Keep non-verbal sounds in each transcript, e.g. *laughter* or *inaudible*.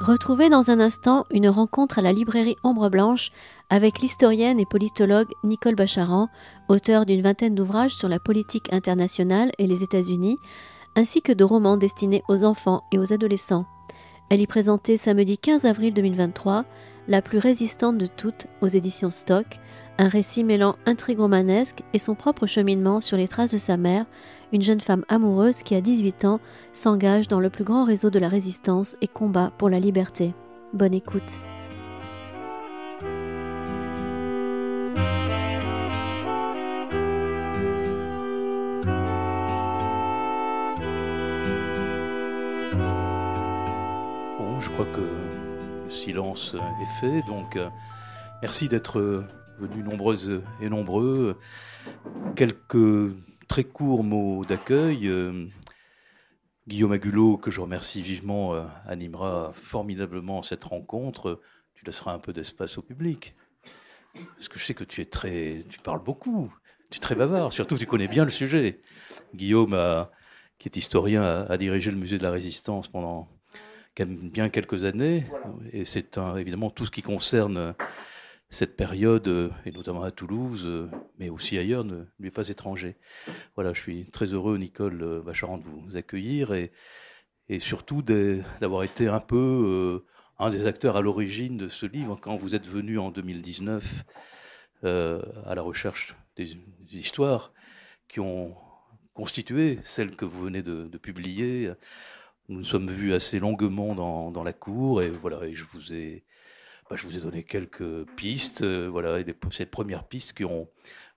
Retrouvez dans un instant une rencontre à la librairie Ombre Blanche avec l'historienne et politologue Nicole Bacharan, auteure d'une vingtaine d'ouvrages sur la politique internationale et les États-Unis, ainsi que de romans destinés aux enfants et aux adolescents. Elle y présentait samedi 15 avril 2023 La plus résistante de toutes aux éditions Stock, un récit mêlant intrigue romanesque et son propre cheminement sur les traces de sa mère, une jeune femme amoureuse qui, à 18 ans, s'engage dans le plus grand réseau de la résistance et combat pour la liberté. Bonne écoute. Bon, je crois que le silence est fait, donc euh, merci d'être euh, venues nombreuses et nombreux. Quelques très courts mots d'accueil. Guillaume Agulot, que je remercie vivement, euh, animera formidablement cette rencontre. Tu laisseras un peu d'espace au public. Parce que je sais que tu es très, tu parles beaucoup, tu es très bavard. Surtout, tu connais bien le sujet. Guillaume, euh, qui est historien, a, dirigé le musée de la Résistance pendant bien quelques années, et c'est évidemment tout ce qui concerne cette période, euh, et notamment à Toulouse, euh, mais aussi ailleurs, ne lui est pas étranger. Voilà, je suis très heureux, Nicole Bacharan, euh, de vous accueillir et, surtout d'avoir été un peu un des acteurs à l'origine de ce livre quand vous êtes venu en 2019 à la recherche des, histoires qui ont constitué celles que vous venez de, publier. Nous nous sommes vus assez longuement dans, dans la cour et voilà, et je vous ai bah, je vous ai donné quelques pistes, euh, voilà, ces premières pistes qui ont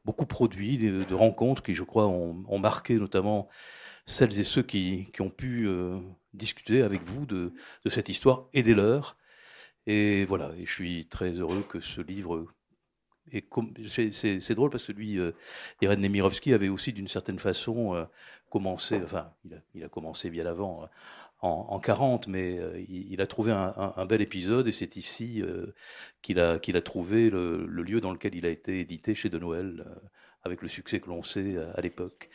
beaucoup produit de, rencontres qui, je crois, ont, marqué notamment celles et ceux qui, ont pu euh, discuter avec vous de, cette histoire et des leurs. Et voilà, et je suis très heureux que ce livre et c'est drôle parce que lui, euh, Irène Nemirovski avait aussi d'une certaine façon commencé, enfin, il a, il a commencé bien avant, en, en 40, mais euh, il, a trouvé un, bel épisode et c'est ici euh, qu'il a, a trouvé le, lieu dans lequel il a été édité chez De Noël, euh, avec le succès que l'on sait à, l'époque.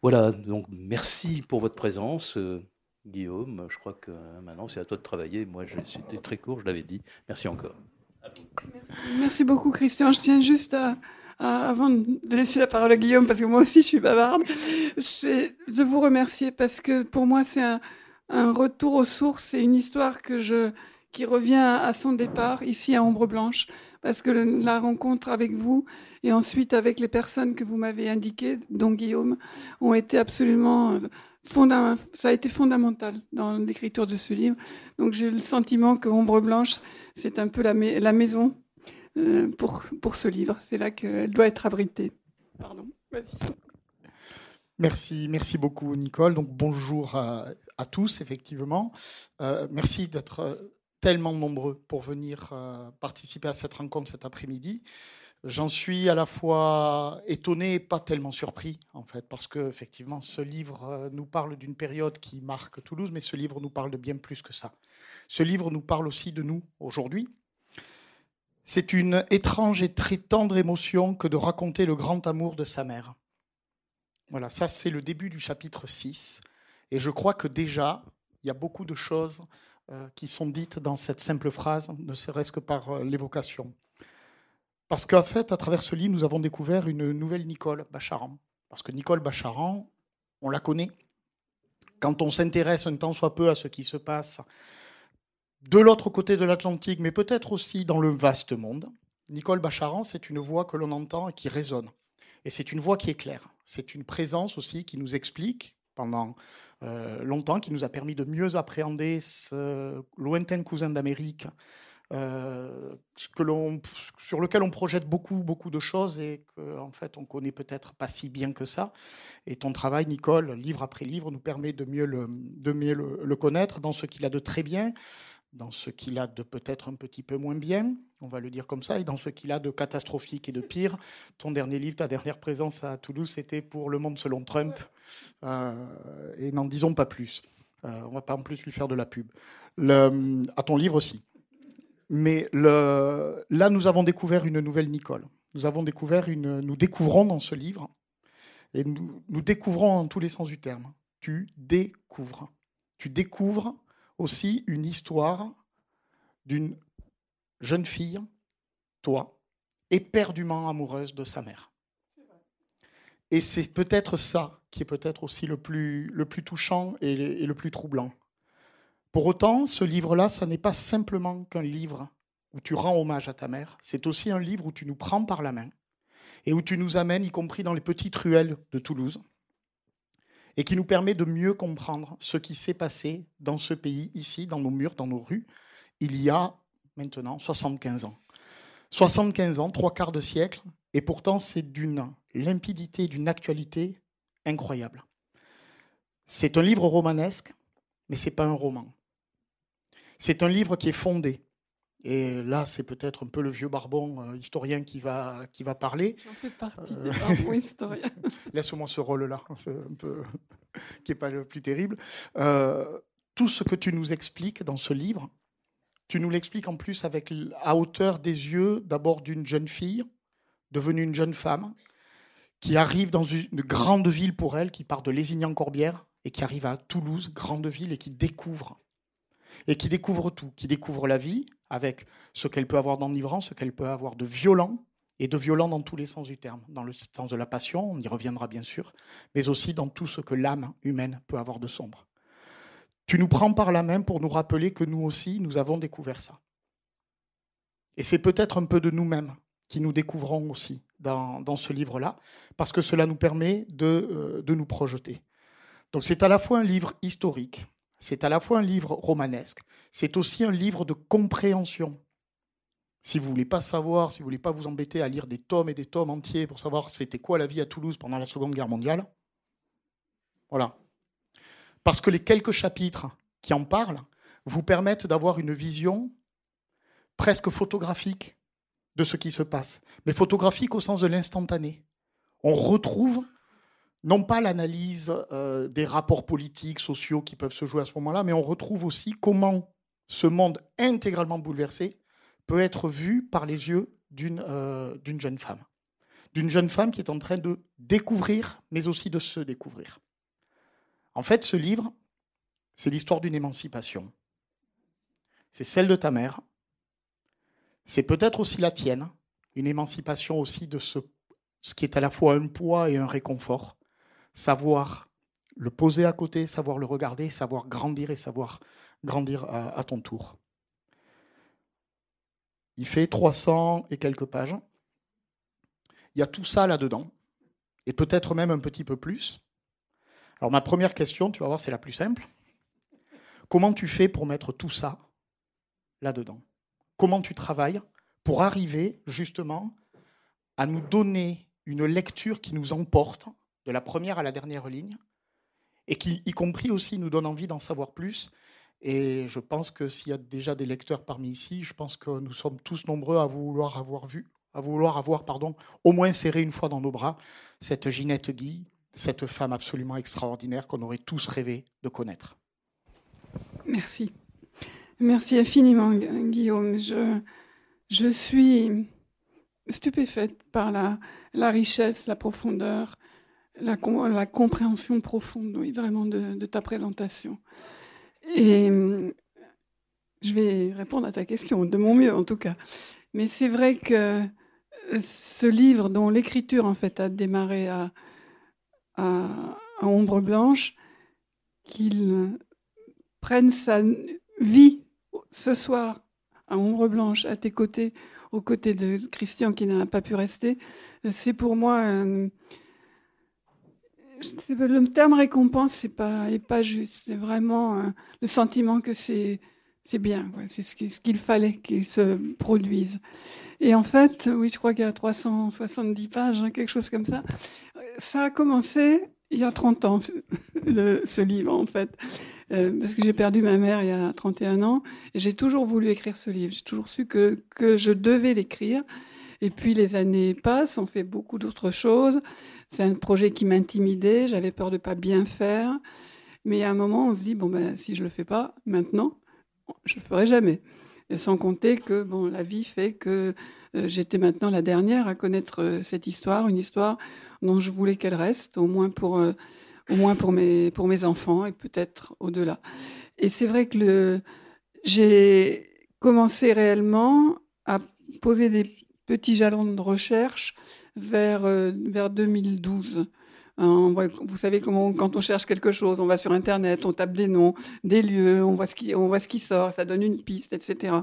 Voilà, donc merci pour votre présence. Guillaume, je crois que maintenant c'est à toi de travailler. Moi, c'était très court, je l'avais dit. Merci encore. Merci, beaucoup, Christian. Je tiens juste à, avant de laisser la parole à Guillaume, parce que moi aussi je suis bavarde, je, je vous remercier parce que pour moi c'est un, un retour aux sources et une histoire que je, qui revient à son départ ici à Ombre Blanche, parce que la rencontre avec vous et ensuite avec les personnes que vous m'avez indiquées, dont Guillaume, ont été absolument euh, ça a été fondamental dans l'écriture de ce livre. Donc j'ai le sentiment que Ombre Blanche, c'est un peu la, la maison euh, pour, pour ce livre. C'est là qu'elle doit être abritée. Pardon. Merci, merci beaucoup Nicole. Donc bonjour à à tous, effectivement. Euh, merci d'être euh, tellement nombreux pour venir euh, participer à cette rencontre cet après-midi. J'en suis à la fois étonné et pas tellement surpris, en fait, parce que effectivement, ce livre nous parle d'une période qui marque Toulouse, mais ce livre nous parle de bien plus que ça. Ce livre nous parle aussi de nous aujourd'hui. C'est une étrange et très tendre émotion que de raconter le grand amour de sa mère. Voilà, ça c'est le début du chapitre 6. Et je crois que déjà, il y a beaucoup de choses euh, qui sont dites dans cette simple phrase, ne serait-ce que par euh, l'évocation. Parce qu'en fait, à travers ce livre, nous avons découvert une nouvelle Nicole Bacharan. Parce que Nicole Bacharan, on la connaît. Quand on s'intéresse un temps soit peu à ce qui se passe de l'autre côté de l'Atlantique, mais peut-être aussi dans le vaste monde, Nicole Bacharan, c'est une voix que l'on entend et qui résonne. Et c'est une voix qui est claire. C'est une présence aussi qui nous explique, pendant euh, longtemps, qui nous a permis de mieux appréhender ce lointain cousin d'Amérique euh, sur lequel on projette beaucoup, beaucoup de choses et qu'en en fait, on connaît peut-être pas si bien que ça. Et ton travail, Nicole, livre après livre, nous permet de mieux le connaître dans ce qu'il a de très bien, dans ce qu'il a de peut-être un petit peu moins bien, on va le dire comme ça, et dans ce qu'il a de catastrophique et de pire. Ton dernier livre, ta dernière présence à Toulouse, c'était pour Le Monde selon Trump, euh, et n'en disons pas plus. On euh, on va pas en plus lui faire de la pub. Le, à ton livre aussi. Mais là, nous avons découvert une nouvelle Nicole. Nous avons découvert une, nous découvrons dans ce livre, et nous, nous découvrons en tous les sens du terme. Tu découvres. Tu découvres aussi une histoire d'une jeune fille, toi, éperdument amoureuse de sa mère. Et c'est peut-être ça qui est peut-être aussi le plus, le plus touchant et le, et le plus troublant. Pour autant, ce livre-là, ça n'est pas simplement qu'un livre où tu rends hommage à ta mère, c'est aussi un livre où tu nous prends par la main et où tu nous amènes, y compris dans les petites ruelles de Toulouse, et qui nous permet de mieux comprendre ce qui s'est passé dans ce pays, ici, dans nos murs, dans nos rues, il y a maintenant 75 ans. 75 ans, trois quarts de siècle, et pourtant c'est d'une limpidité, d'une actualité incroyable. C'est un livre romanesque, mais ce n'est pas un roman. C'est un livre qui est fondé. Et là, c'est peut-être un peu le vieux barbon euh, historien qui va, qui va parler. J'en fais partie des barbons historiens. *laughs* Laisse-moi ce rôle-là, hein, c'est un peu *laughs* qui n'est pas le plus terrible. Euh, tout ce que tu nous expliques dans ce livre, tu nous l'expliques en plus avec, à hauteur des yeux d'abord d'une jeune fille, devenue une jeune femme, qui arrive dans une grande ville pour elle, qui part de Lézignan-Corbière et qui arrive à Toulouse, grande ville, et qui découvre. Et qui découvre tout, qui découvre la vie avec ce qu'elle peut avoir d'enivrant, ce qu'elle peut avoir de violent, et de violent dans tous les sens du terme, dans le sens de la passion, on y reviendra bien sûr, mais aussi dans tout ce que l'âme humaine peut avoir de sombre tu nous prends par la main pour nous rappeler que nous aussi, nous avons découvert ça. Et c'est peut-être un peu de nous-mêmes qui nous découvrons aussi dans, ce livre-là, parce que cela nous permet de, euh, de nous projeter. Donc c'est à la fois un livre historique, c'est à la fois un livre romanesque, c'est aussi un livre de compréhension. Si vous ne voulez pas savoir, si vous ne voulez pas vous embêter à lire des tomes et des tomes entiers pour savoir c'était quoi la vie à Toulouse pendant la Seconde Guerre mondiale, voilà, parce que les quelques chapitres qui en parlent vous permettent d'avoir une vision presque photographique de ce qui se passe, mais photographique au sens de l'instantané. On retrouve non pas l'analyse euh, des rapports politiques, sociaux qui peuvent se jouer à ce moment-là, mais on retrouve aussi comment ce monde intégralement bouleversé peut être vu par les yeux d'une euh, jeune femme. D'une jeune femme qui est en train de découvrir, mais aussi de se découvrir. En fait, ce livre, c'est l'histoire d'une émancipation. C'est celle de ta mère. C'est peut-être aussi la tienne, une émancipation aussi de ce, qui est à la fois un poids et un réconfort. Savoir le poser à côté, savoir le regarder, savoir grandir et savoir grandir à ton tour. Il fait 300 et quelques pages. Il y a tout ça là-dedans, et peut-être même un petit peu plus. Alors ma première question, tu vas voir, c'est la plus simple. Comment tu fais pour mettre tout ça là-dedans Comment tu travailles pour arriver justement à nous donner une lecture qui nous emporte de la première à la dernière ligne et qui, y compris aussi, nous donne envie d'en savoir plus. Et je pense que s'il y a déjà des lecteurs parmi ici, je pense que nous sommes tous nombreux à vouloir avoir vu, à vouloir avoir, pardon, au moins serré une fois dans nos bras cette Ginette Guy, cette femme absolument extraordinaire qu'on aurait tous rêvé de connaître. Merci. Merci infiniment, Guillaume. Je, je suis stupéfaite par la, la richesse, la profondeur, la, la compréhension profonde, oui, vraiment, de, de, ta présentation. Et je vais répondre à ta question, de mon mieux en tout cas. Mais c'est vrai que euh, ce livre, dont l'écriture en fait a démarré à à, Ombre Blanche, qu'il prenne sa vie ce soir à Ombre Blanche, à tes côtés, aux côtés de Christian qui n'a pas pu rester, c'est pour moi. Un... Euh, le terme récompense n'est pas, pas juste. C'est vraiment euh, le sentiment que c'est, c'est bien. C'est ce, qu'il fallait qu'il se produise. Et en fait, oui, je crois qu'il y a 370 pages, hein, quelque chose comme ça ça a commencé il y a 30 ans, *laughs* ce, livre, en fait. Euh, parce que j'ai perdu ma mère il y a 31 ans. Et j'ai toujours voulu écrire ce livre. J'ai toujours su que, que je devais l'écrire. Et puis les années passent, on fait beaucoup d'autres choses. C'est un projet qui m'intimidait, j'avais peur de pas bien faire. Mais à un moment, on se dit, bon, ben, si je le fais pas maintenant, je le ferai jamais. Et sans compter que bon, la vie fait que euh, j'étais maintenant la dernière à connaître euh, cette histoire, une histoire dont je voulais qu'elle reste, au moins pour, euh, au moins pour, mes, pour mes enfants et peut-être au-delà. Et c'est vrai que j'ai commencé réellement à poser des petits jalons de recherche vers, vers 2012. Hein, vous savez comment, quand on cherche quelque chose, on va sur Internet, on tape des noms, des lieux, on voit ce qui, sort, ça donne une piste, etc.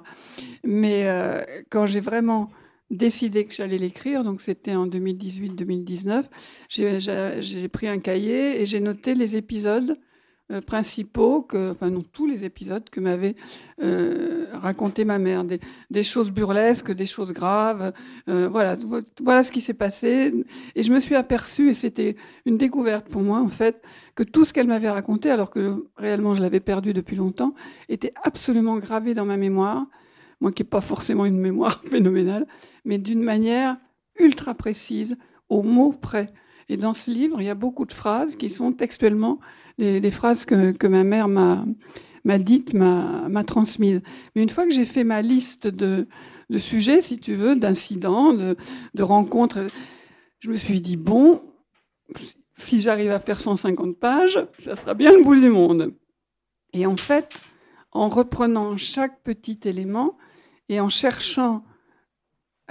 Mais euh, quand j'ai vraiment décidé que j'allais l'écrire, donc c'était en 2018-2019, j'ai pris un cahier et j'ai noté les épisodes euh, principaux, que, enfin non, tous les épisodes que m'avait euh, raconté ma mère, des, choses burlesques, des choses graves, euh, voilà, voilà ce qui s'est passé. Et je me suis aperçue, et c'était une découverte pour moi en fait, que tout ce qu'elle m'avait raconté, alors que réellement je l'avais perdu depuis longtemps, était absolument gravé dans ma mémoire, moi qui n'ai pas forcément une mémoire *laughs* phénoménale, mais d'une manière ultra précise, au mot près. Et dans ce livre, il y a beaucoup de phrases qui sont textuellement les, phrases que, ma mère m'a m'a m'a transmise. Mais une fois que j'ai fait ma liste de, sujets, si tu veux, d'incidents, de, rencontres, je me suis dit, bon, si j'arrive à faire 150 pages, ça sera bien le bout du monde. Et en fait, en reprenant chaque petit élément et en cherchant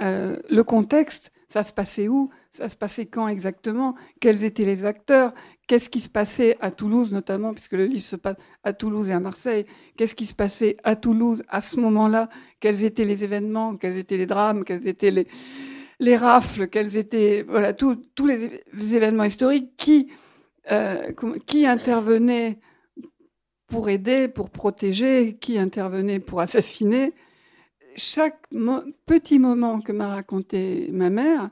euh, le contexte, ça se passait où, ça se passait quand exactement, quels étaient les acteurs, qu'est-ce qui se passait à Toulouse notamment, puisque le livre se passe à Toulouse et à Marseille, qu'est-ce qui se passait à Toulouse à ce moment-là, quels étaient les événements, quels étaient les drames, quels étaient les, rafles, quels étaient voilà tous les, événements historiques qui, euh, qui intervenaient pour aider, pour protéger, qui intervenait pour assassiner. Chaque petit moment que m'a raconté ma mère,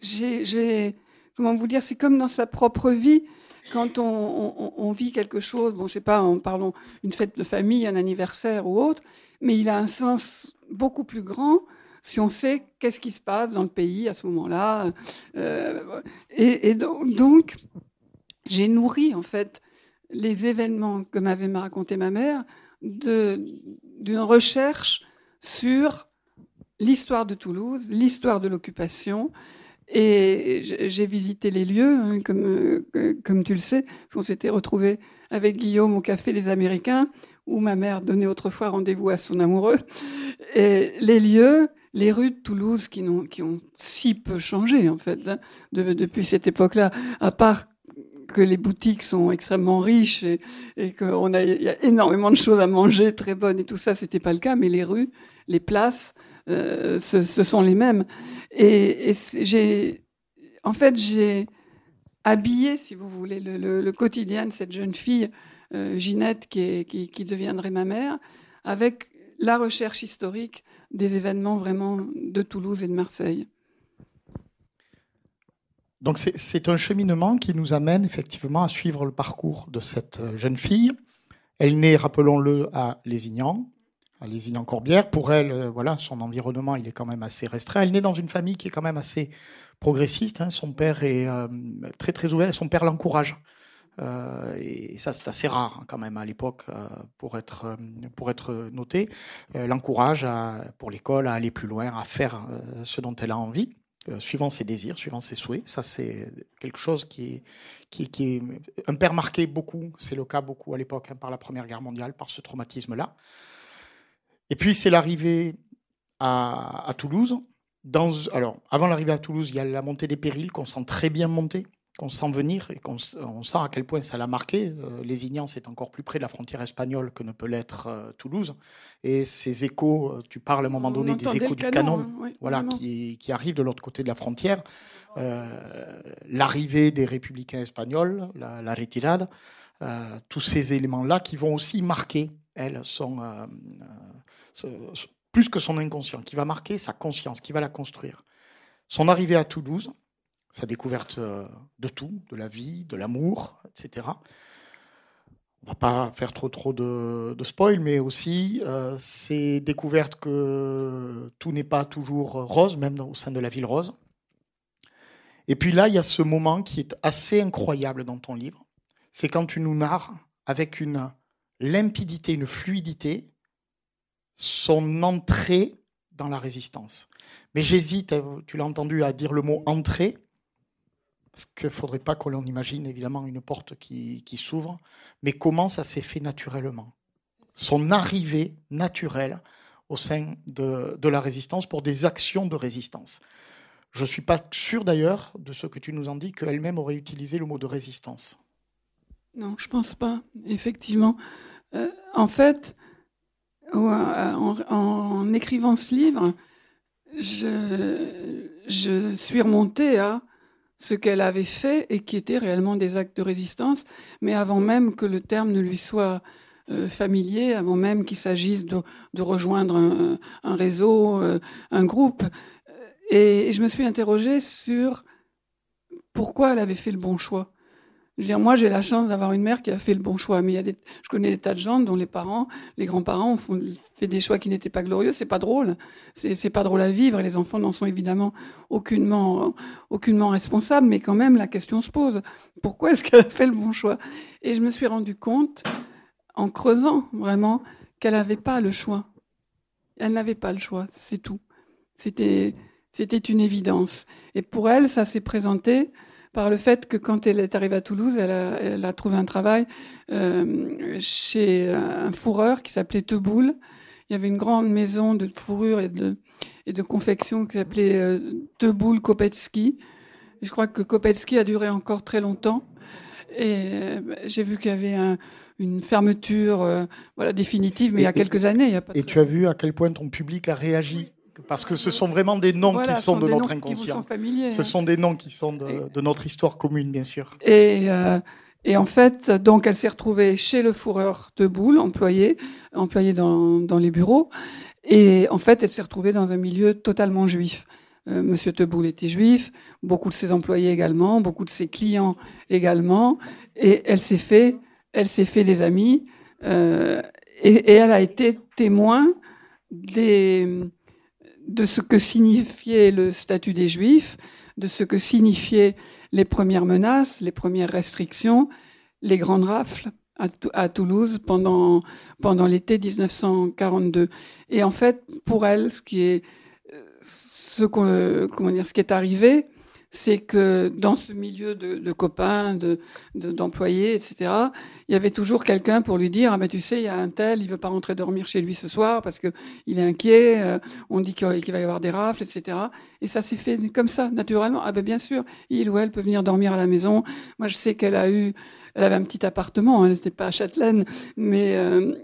j'ai comment vous dire, c'est comme dans sa propre vie, quand on, vit quelque chose, bon, je sais pas, en parlant une fête de famille, un anniversaire ou autre, mais il a un sens beaucoup plus grand si on sait qu'est-ce qui se passe dans le pays à ce moment-là. Euh, et, donc, j'ai nourri en fait les événements que m'avait raconté ma mère d'une recherche sur l'histoire de Toulouse, l'histoire de l'occupation, et j'ai visité les lieux, hein, euh, comme, tu le sais. qu'on s'était retrouvés avec Guillaume au Café Les Américains, où ma mère donnait autrefois rendez-vous à son amoureux. Et les lieux, les rues de Toulouse qui, ont, si peu changé, en fait, hein, depuis cette époque-là, à part que les boutiques sont extrêmement riches et, qu'il qu'on a, y a énormément de choses à manger, très bonnes et tout ça, c'était pas le cas, mais les rues, les places, euh, ce, sont les mêmes. Et, j'ai, en fait, j'ai habillé, si vous voulez, le, quotidien de cette jeune fille, euh, Ginette, qui, deviendrait ma mère, avec la recherche historique des événements vraiment de Toulouse et de Marseille. Donc c'est un cheminement qui nous amène effectivement à suivre le parcours de cette euh, jeune fille. Elle naît, rappelons-le, à Lézignan, à en Corbière. Pour elle, euh, voilà, son environnement, il est quand même assez restreint. Elle naît dans une famille qui est quand même assez progressiste. Hein. Son père est euh, très très ouvert. Son père l'encourage. Euh, et ça, c'est assez rare hein, quand même à l'époque pour, être, pour être noté. l'encourage pour l'école à aller plus loin, à faire ce dont elle a envie, suivant ses désirs, suivant ses souhaits. Ça, c'est quelque chose qui est, qui, un père marqué beaucoup. C'est le cas beaucoup à l'époque hein, par la Première Guerre mondiale, par ce traumatisme-là. Et puis c'est l'arrivée à, Toulouse. Dans, alors, avant l'arrivée à Toulouse, il y a la montée des périls qu'on sent très bien monter, qu'on sent venir et qu'on sent à quel point ça l'a marqué. Les euh, Lésignan, c'est encore plus près de la frontière espagnole que ne peut l'être euh, Toulouse. Et ces échos, euh, tu parles à un moment donné des échos du canon, hein, voilà, qui, qui arrivent de l'autre côté de la frontière. l'arrivée des républicains espagnols, la, retirade, tous ces éléments-là qui vont aussi marquer elle, son, euh, euh, plus que son inconscient, qui va marquer sa conscience, qui va la construire. Son arrivée à Toulouse, sa découverte euh, de tout, de la vie, de l'amour, etc. On va pas faire trop trop de, spoil, mais aussi euh, découvertes que tout n'est pas toujours rose, même au sein de la ville rose. Et puis là, il y a ce moment qui est assez incroyable dans ton livre. C'est quand tu nous narres avec une limpidité, une fluidité, son entrée dans la résistance. Mais j'hésite, hein, tu l'as entendu, à dire le mot entrée, parce qu'il ne faudrait pas qu'on imagine évidemment une porte qui, s'ouvre, mais comment ça s'est fait naturellement. Son arrivée naturelle au sein de, la résistance pour des actions de résistance. Je ne suis pas sûr d'ailleurs de ce que tu nous en dis qu'elle-même aurait utilisé le mot de résistance. Non, je pense pas, effectivement. Euh, en fait, euh, en, écrivant ce livre, je, suis remontée à ce qu'elle avait fait et qui étaient réellement des actes de résistance, mais avant même que le terme ne lui soit euh, familier, avant même qu'il s'agisse de, rejoindre un, réseau, un groupe. et, je me suis interrogée sur pourquoi elle avait fait le bon choix moi, j'ai la chance d'avoir une mère qui a fait le bon choix, mais il y a je connais des tas de gens dont les parents, les grands-parents ont fait des choix qui n'étaient pas glorieux. C'est pas drôle. C'est pas drôle à vivre. Et les enfants n'en sont évidemment aucunement, aucunement responsables, mais quand même, la question se pose. Pourquoi est-ce qu'elle a fait le bon choix Et je me suis rendu compte, en creusant vraiment, qu'elle n'avait pas le choix. Elle n'avait pas le choix. C'est tout. C'était, c'était une évidence. Et pour elle, ça s'est présenté par le fait que quand elle est arrivée à Toulouse, elle a, trouvé un travail euh, chez un fourreur qui s'appelait Teboul. Il y avait une grande maison de fourrure et de, confection qui s'appelait euh, Teboul Je crois que Kopetski a duré encore très longtemps. Et euh, j'ai vu qu'il y avait une fermeture euh, définitive, mais il y a quelques années. et tu as vu à quel point ton public a réagi parce que ce sont vraiment des noms qui sont, de notre inconscient. ce hein. sont des noms qui sont de, notre histoire commune, bien sûr. Euh, et, en fait, donc, elle s'est retrouvée chez le fourreur de employée employé, dans, les bureaux. Et en fait, elle s'est retrouvée dans un milieu totalement juif. Euh, Monsieur Teboul était juif, beaucoup de ses employés également, beaucoup de ses clients également. Et elle s'est fait, elle s'est fait des amis. Euh, et, elle a été témoin des, de ce que signifiait le statut des Juifs, de ce que signifiaient les premières menaces, les premières restrictions, les grandes rafles à, Toulouse pendant, l'été 1942. Et en fait, pour elle, ce qui est, euh, ce, comment dire, ce qui est arrivé, c'est que dans ce milieu de, copains, de, d'employés, etc., il y avait toujours quelqu'un pour lui dire, ah ben tu sais, il y a un tel, il veut pas rentrer dormir chez lui ce soir parce que il est inquiet, euh, on dit qu'il va y avoir des rafles, etc. Et ça s'est fait comme ça, naturellement. Ah ben bien sûr, il ou elle peut venir dormir à la maison. Moi, je sais qu'elle a eu, elle avait un petit appartement, hein, elle n'était pas à Châtelaine, mais euh,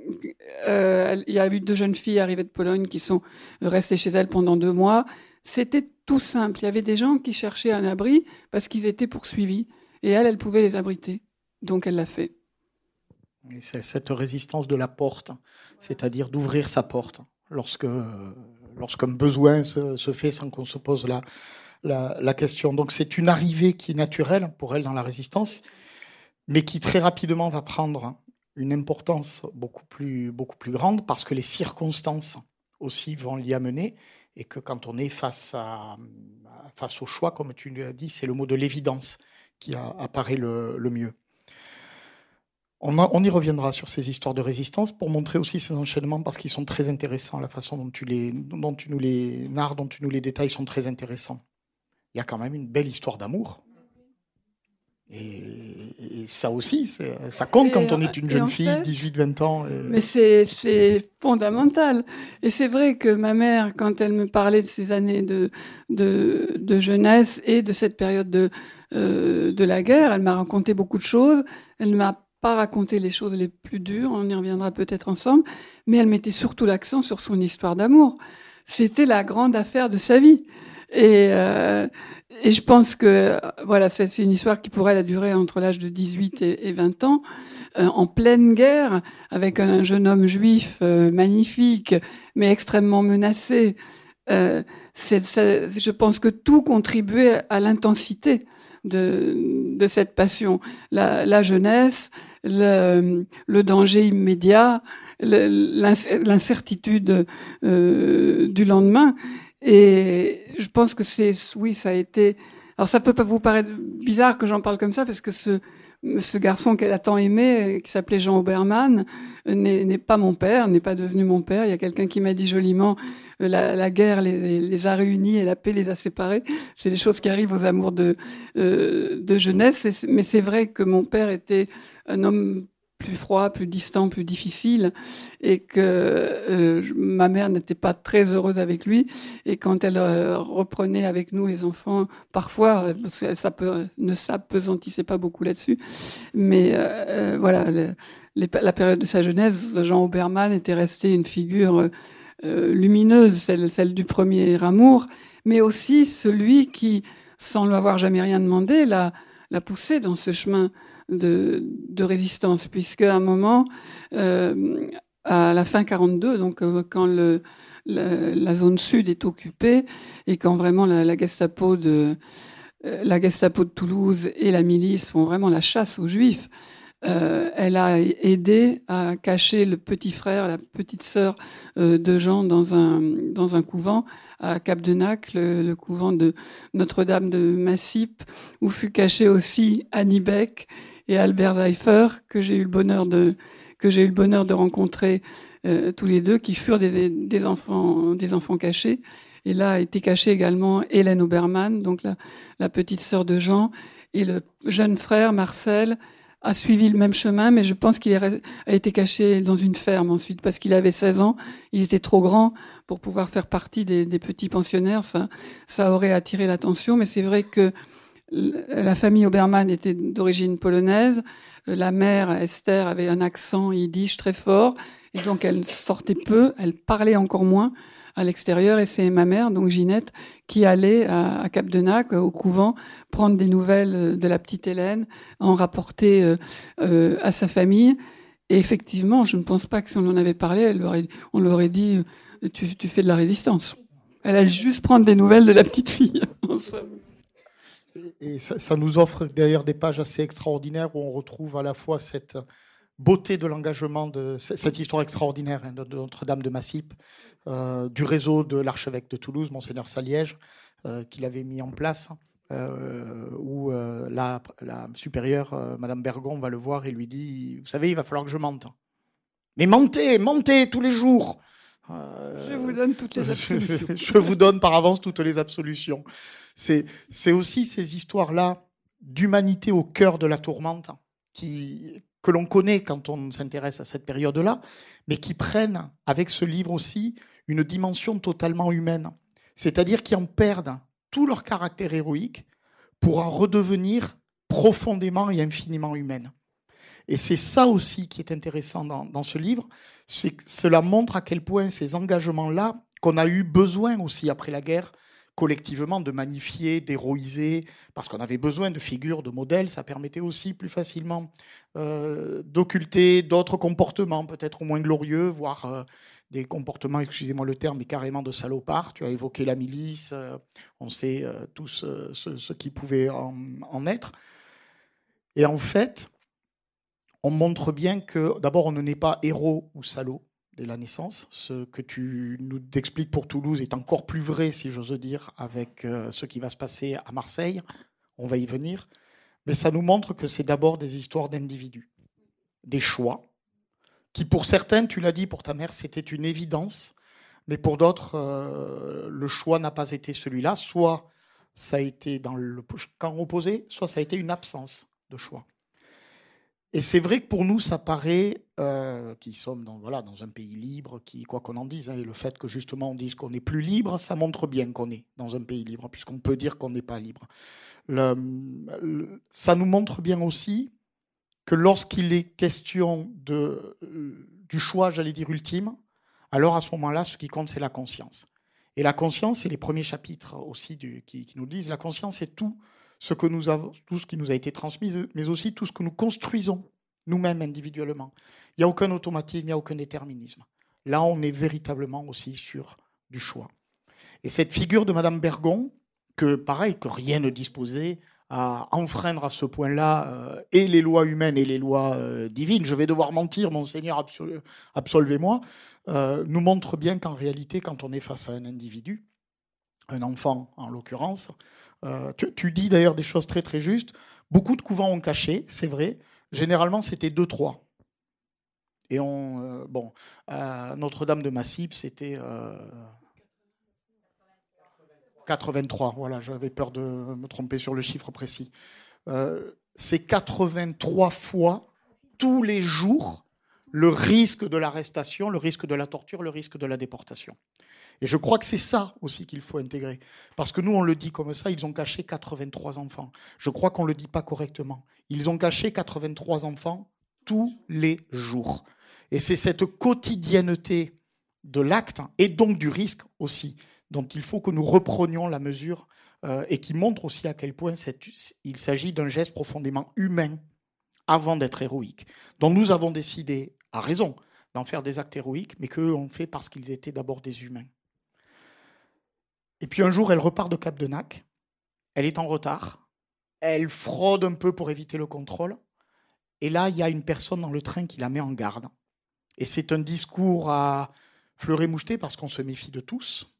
euh, il y a eu deux jeunes filles arrivées de Pologne qui sont restées chez elle pendant deux mois. C'était tout simple. Il y avait des gens qui cherchaient un abri parce qu'ils étaient poursuivis. Et elle, elle pouvait les abriter. Donc elle l'a fait. c'est cette résistance de la porte, c'est-à-dire d'ouvrir sa porte lorsque, lorsqu'un besoin se, fait sans qu'on se pose la, question. Donc c'est une arrivée qui est naturelle pour elle dans la résistance, mais qui très rapidement va prendre une importance beaucoup plus, beaucoup plus grande parce que les circonstances aussi vont l'y amener et que quand on est face, à, face au choix, comme tu l'as dit, c'est le mot de l'évidence qui apparaît le, mieux. On, y reviendra sur ces histoires de résistance pour montrer aussi ces enchaînements parce qu'ils sont très intéressants. La façon dont tu, les, dont tu nous les narres, dont tu nous les détailles sont très intéressants. Il y a quand même une belle histoire d'amour et, ça aussi, ça compte quand on est une jeune fille, 18-20 ans. Euh. Mais c'est fondamental. Et c'est vrai que ma mère, quand elle me parlait de ces années de, jeunesse et de cette période euh, de la guerre, elle m'a raconté beaucoup de choses. Elle ne m'a pas raconté les choses les plus dures, on y reviendra peut-être ensemble, mais elle mettait surtout l'accent sur son histoire d'amour. C'était la grande affaire de sa vie. Et, euh, et je pense que voilà, c'est une histoire qui pourrait la durer entre l'âge de 18 et, 20 ans, euh, en pleine guerre, avec un, jeune homme juif euh, magnifique, mais extrêmement menacé. Euh, je pense que tout contribuait à l'intensité de, de, cette passion. La, la jeunesse, le, le, danger immédiat, l'incertitude euh, du lendemain. Et je pense que c'est, oui, ça a été. Alors ça peut pas vous paraître bizarre que j'en parle comme ça, parce que ce, ce garçon qu'elle a tant aimé, qui s'appelait Jean Obermann, euh, n'est pas mon père, n'est pas devenu mon père. Il y a quelqu'un qui m'a dit joliment, euh, la, guerre les, les, a réunis et la paix les a séparés. C'est des choses qui arrivent aux amours de, euh, de jeunesse. mais c'est vrai que mon père était un homme plus froid, plus distant, plus difficile, et que euh, ma mère n'était pas très heureuse avec lui. Et quand elle euh, reprenait avec nous les enfants, parfois, euh, ça peut ne s'apesantissait pas beaucoup là-dessus, mais voilà, la période de sa jeunesse, Jean Obermann était resté une figure lumineuse, celle, du premier amour, mais aussi celui qui, sans lui avoir jamais rien demandé, l'a poussé dans ce chemin de, résistance, puisque à un moment, euh, à la fin 42, donc euh, quand le, la, zone sud est occupée et quand vraiment la, Gestapo de euh, la Gestapo de Toulouse et la milice font vraiment la chasse aux Juifs. elle a aidé à cacher le petit frère, la petite sœur de Jean dans un, dans un couvent à Cap de Nac, le, couvent de Notre-Dame de Massip, où fut caché aussi Annie Beck, et Albert Leifer, que j'ai eu le bonheur de, que j'ai eu le bonheur de rencontrer euh, tous les deux, qui furent des, des, enfants, des enfants cachés. Et là a été cachée également Hélène Obermann, donc la, la petite sœur de Jean, et le jeune frère Marcel a suivi le même chemin, mais je pense qu'il a été caché dans une ferme ensuite, parce qu'il avait 16 ans, il était trop grand pour pouvoir faire partie des, des petits pensionnaires, ça, ça aurait attiré l'attention, mais c'est vrai que la famille Obermann était d'origine polonaise. Euh, la mère, Esther, avait un accent yiddish très fort. Et donc, elle sortait peu, elle parlait encore moins à l'extérieur. Et c'est ma mère, donc Ginette, qui allait à, Cap-de-Nac, euh, au couvent, prendre des nouvelles euh, de la petite Hélène, en rapporter à sa famille. Et effectivement, je ne pense pas que si on en avait parlé, on leur aurait dit tu, fais de la résistance. Elle allait juste prendre des nouvelles de la petite fille, *laughs* et ça, nous offre d'ailleurs des pages assez extraordinaires où on retrouve à la fois cette beauté de l'engagement de cette histoire extraordinaire hein, de Notre-Dame de Massip, euh, du réseau de l'archevêque de Toulouse, monseigneur Saliège, euh, qu'il avait mis en place, euh, où la, supérieure, Madame Bergon, va le voir et lui dit, vous savez, il va falloir que je mente. Mais mentez, mentez tous les jours. Euh, je vous donne toutes les *laughs* absolutions. *laughs* je vous donne par avance toutes les absolutions. C'est, aussi ces histoires-là d'humanité au cœur de la tourmente que l'on connaît quand on s'intéresse à cette période-là, mais qui prennent avec ce livre aussi une dimension totalement humaine. C'est-à-dire qu'ils en perdent tout leur caractère héroïque pour en redevenir profondément et infiniment humaine. Et c'est ça aussi qui est intéressant dans, dans ce livre, c'est que cela montre à quel point ces engagements-là, qu'on a eu besoin aussi après la guerre, collectivement, de magnifier, d'héroïser, parce qu'on avait besoin de figures, de modèles, ça permettait aussi plus facilement euh, d'occulter d'autres comportements, peut-être moins glorieux, voire euh, des comportements, excusez-moi le terme, mais carrément de salopards. Tu as évoqué la milice, euh, on sait tous ce, qui pouvait en, en être. Et en fait, on montre bien que d'abord on ne naît pas héros ou salaud dès la naissance. Ce que tu nous expliques pour Toulouse est encore plus vrai, si j'ose dire, avec euh, ce qui va se passer à Marseille. On va y venir. Mais ça nous montre que c'est d'abord des histoires d'individus, des choix, qui pour certains, tu l'as dit, pour ta mère, c'était une évidence, mais pour d'autres, euh, le choix n'a pas été celui-là. Soit ça a été dans le camp opposé, soit ça a été une absence de choix. Et c'est vrai que pour nous, ça paraît, euh, qui sommes dans, voilà, dans un pays libre, qui, quoi qu'on en dise, hein, et le fait que justement on dise qu'on n'est plus libre, ça montre bien qu'on est dans un pays libre, puisqu'on peut dire qu'on n'est pas libre. ça nous montre bien aussi que lorsqu'il est question de, euh, du choix, j'allais dire, ultime, alors à ce moment-là, ce qui compte, c'est la conscience. Et la conscience, c'est les premiers chapitres aussi du, qui, qui, nous disent, la conscience, c'est tout ce que nous avons, tout ce qui nous a été transmis, mais aussi tout ce que nous construisons nous-mêmes individuellement. Il n'y a aucun automatisme, il n'y a aucun déterminisme. Là, on est véritablement aussi sur du choix. Et cette figure de Madame Bergon, que pareil, que rien ne disposait à enfreindre à ce point-là euh, et les lois humaines et les lois euh, divines, je vais devoir mentir, mon Seigneur, absolvez-moi, euh, nous montre bien qu'en réalité, quand on est face à un individu, un enfant en l'occurrence, euh, tu, dis d'ailleurs des choses très très justes. Beaucoup de couvents ont caché, c'est vrai. Généralement, c'était 2-3. Et on, euh, bon, Notre-Dame de Massip, c'était 83. Euh, voilà, j'avais peur de me tromper sur le chiffre précis. c'est 83 fois tous les jours le risque de l'arrestation, le risque de la torture, le risque de la déportation. Et je crois que c'est ça aussi qu'il faut intégrer. Parce que nous, on le dit comme ça, ils ont caché 83 enfants. Je crois qu'on ne le dit pas correctement. Ils ont caché 83 enfants tous les jours. Et c'est cette quotidienneté de l'acte hein, et donc du risque aussi dont il faut que nous reprenions la mesure euh, et qui montre aussi à quel point il s'agit d'un geste profondément humain avant d'être héroïque, dont nous avons décidé, à raison, d'en faire des actes héroïques, mais qu'eux ont fait parce qu'ils étaient d'abord des humains. Et puis un jour, elle repart de Cap de Nac. Elle est en retard. Elle fraude un peu pour éviter le contrôle. Et là, il y a une personne dans le train qui la met en garde. Et c'est un discours à fleuret moucheté parce qu'on se méfie de tous.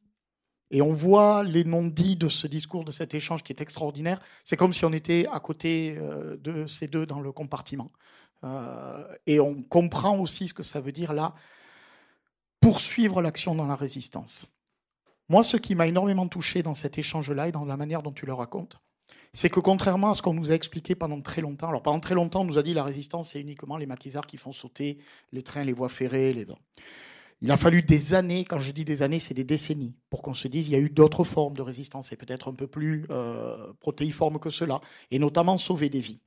Et on voit les non-dits de ce discours, de cet échange qui est extraordinaire. C'est comme si on était à côté euh, de ces deux dans le compartiment. Euh, et on comprend aussi ce que ça veut dire là, poursuivre l'action dans la résistance. Moi, ce qui m'a énormément touché dans cet échange-là et dans la manière dont tu le racontes, c'est que contrairement à ce qu'on nous a expliqué pendant très longtemps, alors pendant très longtemps, on nous a dit la résistance, c'est uniquement les maquisards qui font sauter les trains, les voies ferrées, les dents. Il a fallu des années, quand je dis des années, c'est des décennies, pour qu'on se dise qu'il y a eu d'autres formes de résistance, et peut-être un peu plus euh, protéiformes que cela, et notamment sauver des vies.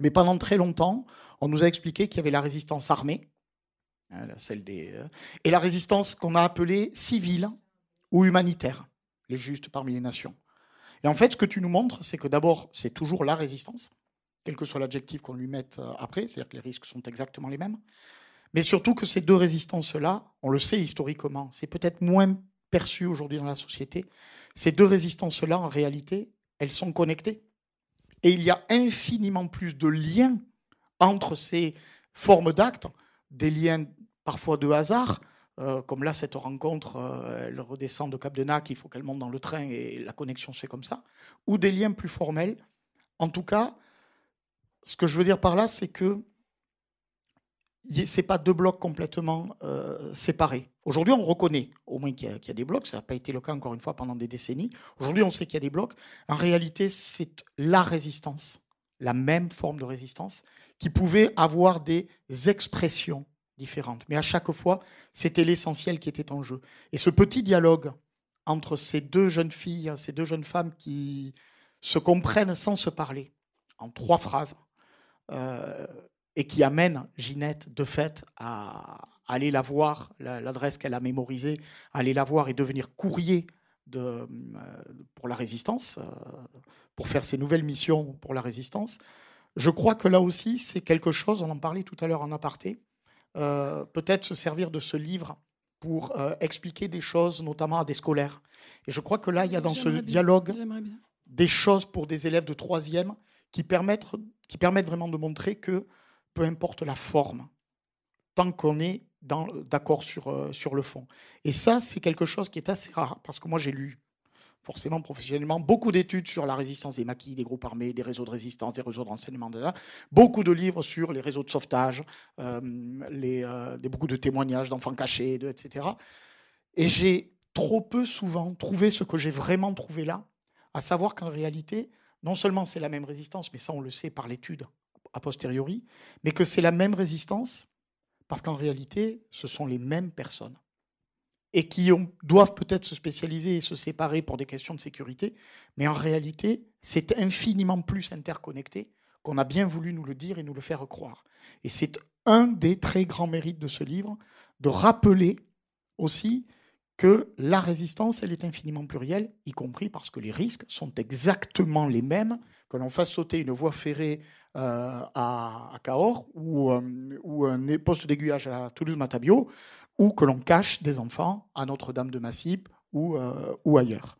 Mais pendant très longtemps, on nous a expliqué qu'il y avait la résistance armée, hein, celle des, euh, et la résistance qu'on a appelée civile, ou humanitaire, les justes parmi les nations. Et en fait, ce que tu nous montres, c'est que d'abord, c'est toujours la résistance, quel que soit l'adjectif qu'on lui mette euh, après, c'est-à-dire que les risques sont exactement les mêmes, mais surtout que ces deux résistances-là, on le sait historiquement, c'est peut-être moins perçu aujourd'hui dans la société, ces deux résistances-là, en réalité, elles sont connectées. Et il y a infiniment plus de liens entre ces formes d'actes, des liens parfois de hasard, euh, comme là, cette rencontre, euh, elle redescend de Cap de Nac, il faut qu'elle monte dans le train et la connexion se fait comme ça, ou des liens plus formels. En tout cas, ce que je veux dire par là, c'est que ce c'est pas deux blocs complètement euh, séparés. Aujourd'hui, on reconnaît au moins qu'il y, y, a des blocs. Ça n'a pas été le cas encore une fois pendant des décennies. Aujourd'hui, on sait qu'il y a des blocs. En réalité, c'est la résistance, la même forme de résistance, qui pouvait avoir des expressions différentes. Mais à chaque fois, c'était l'essentiel qui était en jeu. Et ce petit dialogue entre ces deux jeunes filles, ces deux jeunes femmes qui se comprennent sans se parler, en trois phrases, euh, et qui amène Ginette, de fait, à aller la voir, l'adresse qu'elle a mémorisée, aller la voir et devenir courrier euh, pour la résistance, euh, pour faire ses nouvelles missions pour la résistance. Je crois que là aussi, c'est quelque chose, on en parlait tout à l'heure en aparté, euh, peut-être se servir de ce livre pour euh, expliquer des choses, notamment à des scolaires. Et je crois que là, il y a dans ce dialogue des choses pour des élèves de troisième qui permettent, qui permettent vraiment de montrer que peu importe la forme, tant qu'on est d'accord sur, euh, sur le fond. Et ça, c'est quelque chose qui est assez rare, parce que moi, j'ai lu forcément professionnellement, beaucoup d'études sur la résistance des maquis, des groupes armés, des réseaux de résistance, des réseaux de renseignement, beaucoup de livres sur les réseaux de sauvetage, euh, euh, beaucoup de témoignages d'enfants cachés, de, etc. Et j'ai trop peu souvent trouvé ce que j'ai vraiment trouvé là, à savoir qu'en réalité, non seulement c'est la même résistance, mais ça on le sait par l'étude a posteriori, mais que c'est la même résistance parce qu'en réalité, ce sont les mêmes personnes et qui doivent peut-être se spécialiser et se séparer pour des questions de sécurité, mais en réalité, c'est infiniment plus interconnecté qu'on a bien voulu nous le dire et nous le faire croire. Et c'est un des très grands mérites de ce livre, de rappeler aussi que la résistance, elle est infiniment plurielle, y compris parce que les risques sont exactement les mêmes que l'on fasse sauter une voie ferrée euh, à, Cahors ou, euh, ou un poste d'aiguillage à toulouse matabiau ou que l'on cache des enfants à Notre-Dame de Massip ou, euh, ou ailleurs.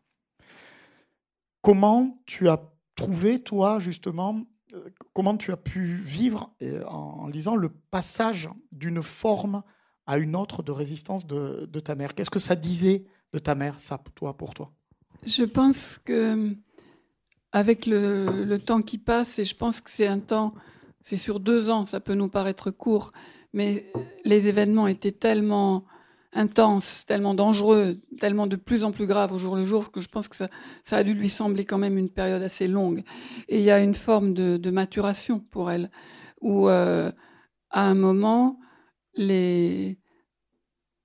Comment tu as trouvé, toi, justement, euh, comment tu as pu vivre euh, en, lisant le passage d'une forme à une autre de résistance de, de ta mère Qu'est-ce que ça disait de ta mère, ça, toi, pour toi Je pense que avec le, le, temps qui passe, et je pense que c'est un temps, c'est sur deux ans, ça peut nous paraître court, mais les événements étaient tellement intenses, tellement dangereux, tellement de plus en plus graves au jour le jour que je pense que ça, a dû lui sembler quand même une période assez longue. Et il y a une forme de, maturation pour elle, où euh, à un moment, les...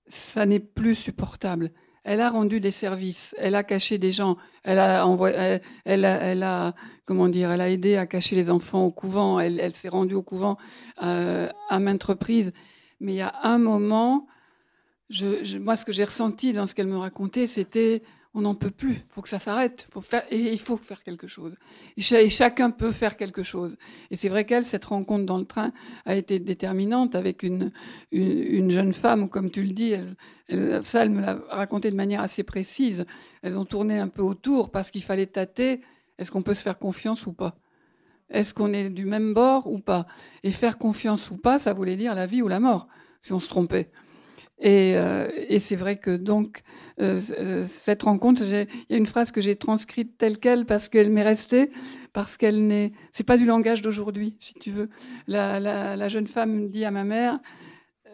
ça n'est plus supportable. Elle a rendu des services, elle a caché des gens, elle a, envoyé, elle a comment dire, elle a aidé à cacher les enfants au couvent, elle, s'est rendue au couvent euh, à maintes reprises. Mais il y a un moment, moi, ce que j'ai ressenti dans ce qu'elle me racontait, c'était on n'en peut plus, Il faut que ça s'arrête, et il faut faire quelque chose. Et, chacun peut faire quelque chose. Et c'est vrai qu'elle, cette rencontre dans le train a été déterminante avec une, jeune femme, comme tu le dis, elle, elle me l'a raconté de manière assez précise. Elles ont tourné un peu autour parce qu'il fallait tâter est-ce qu'on peut se faire confiance ou pas Est-ce qu'on est du même bord ou pas Et faire confiance ou pas, ça voulait dire la vie ou la mort, si on se trompait. Et, euh, c'est vrai que donc euh, euh, cette rencontre, il y a une phrase que j'ai transcrite telle qu'elle parce qu'elle m'est restée, parce qu'elle n'est, c'est pas du langage d'aujourd'hui, si tu veux. La, la jeune femme dit à ma mère,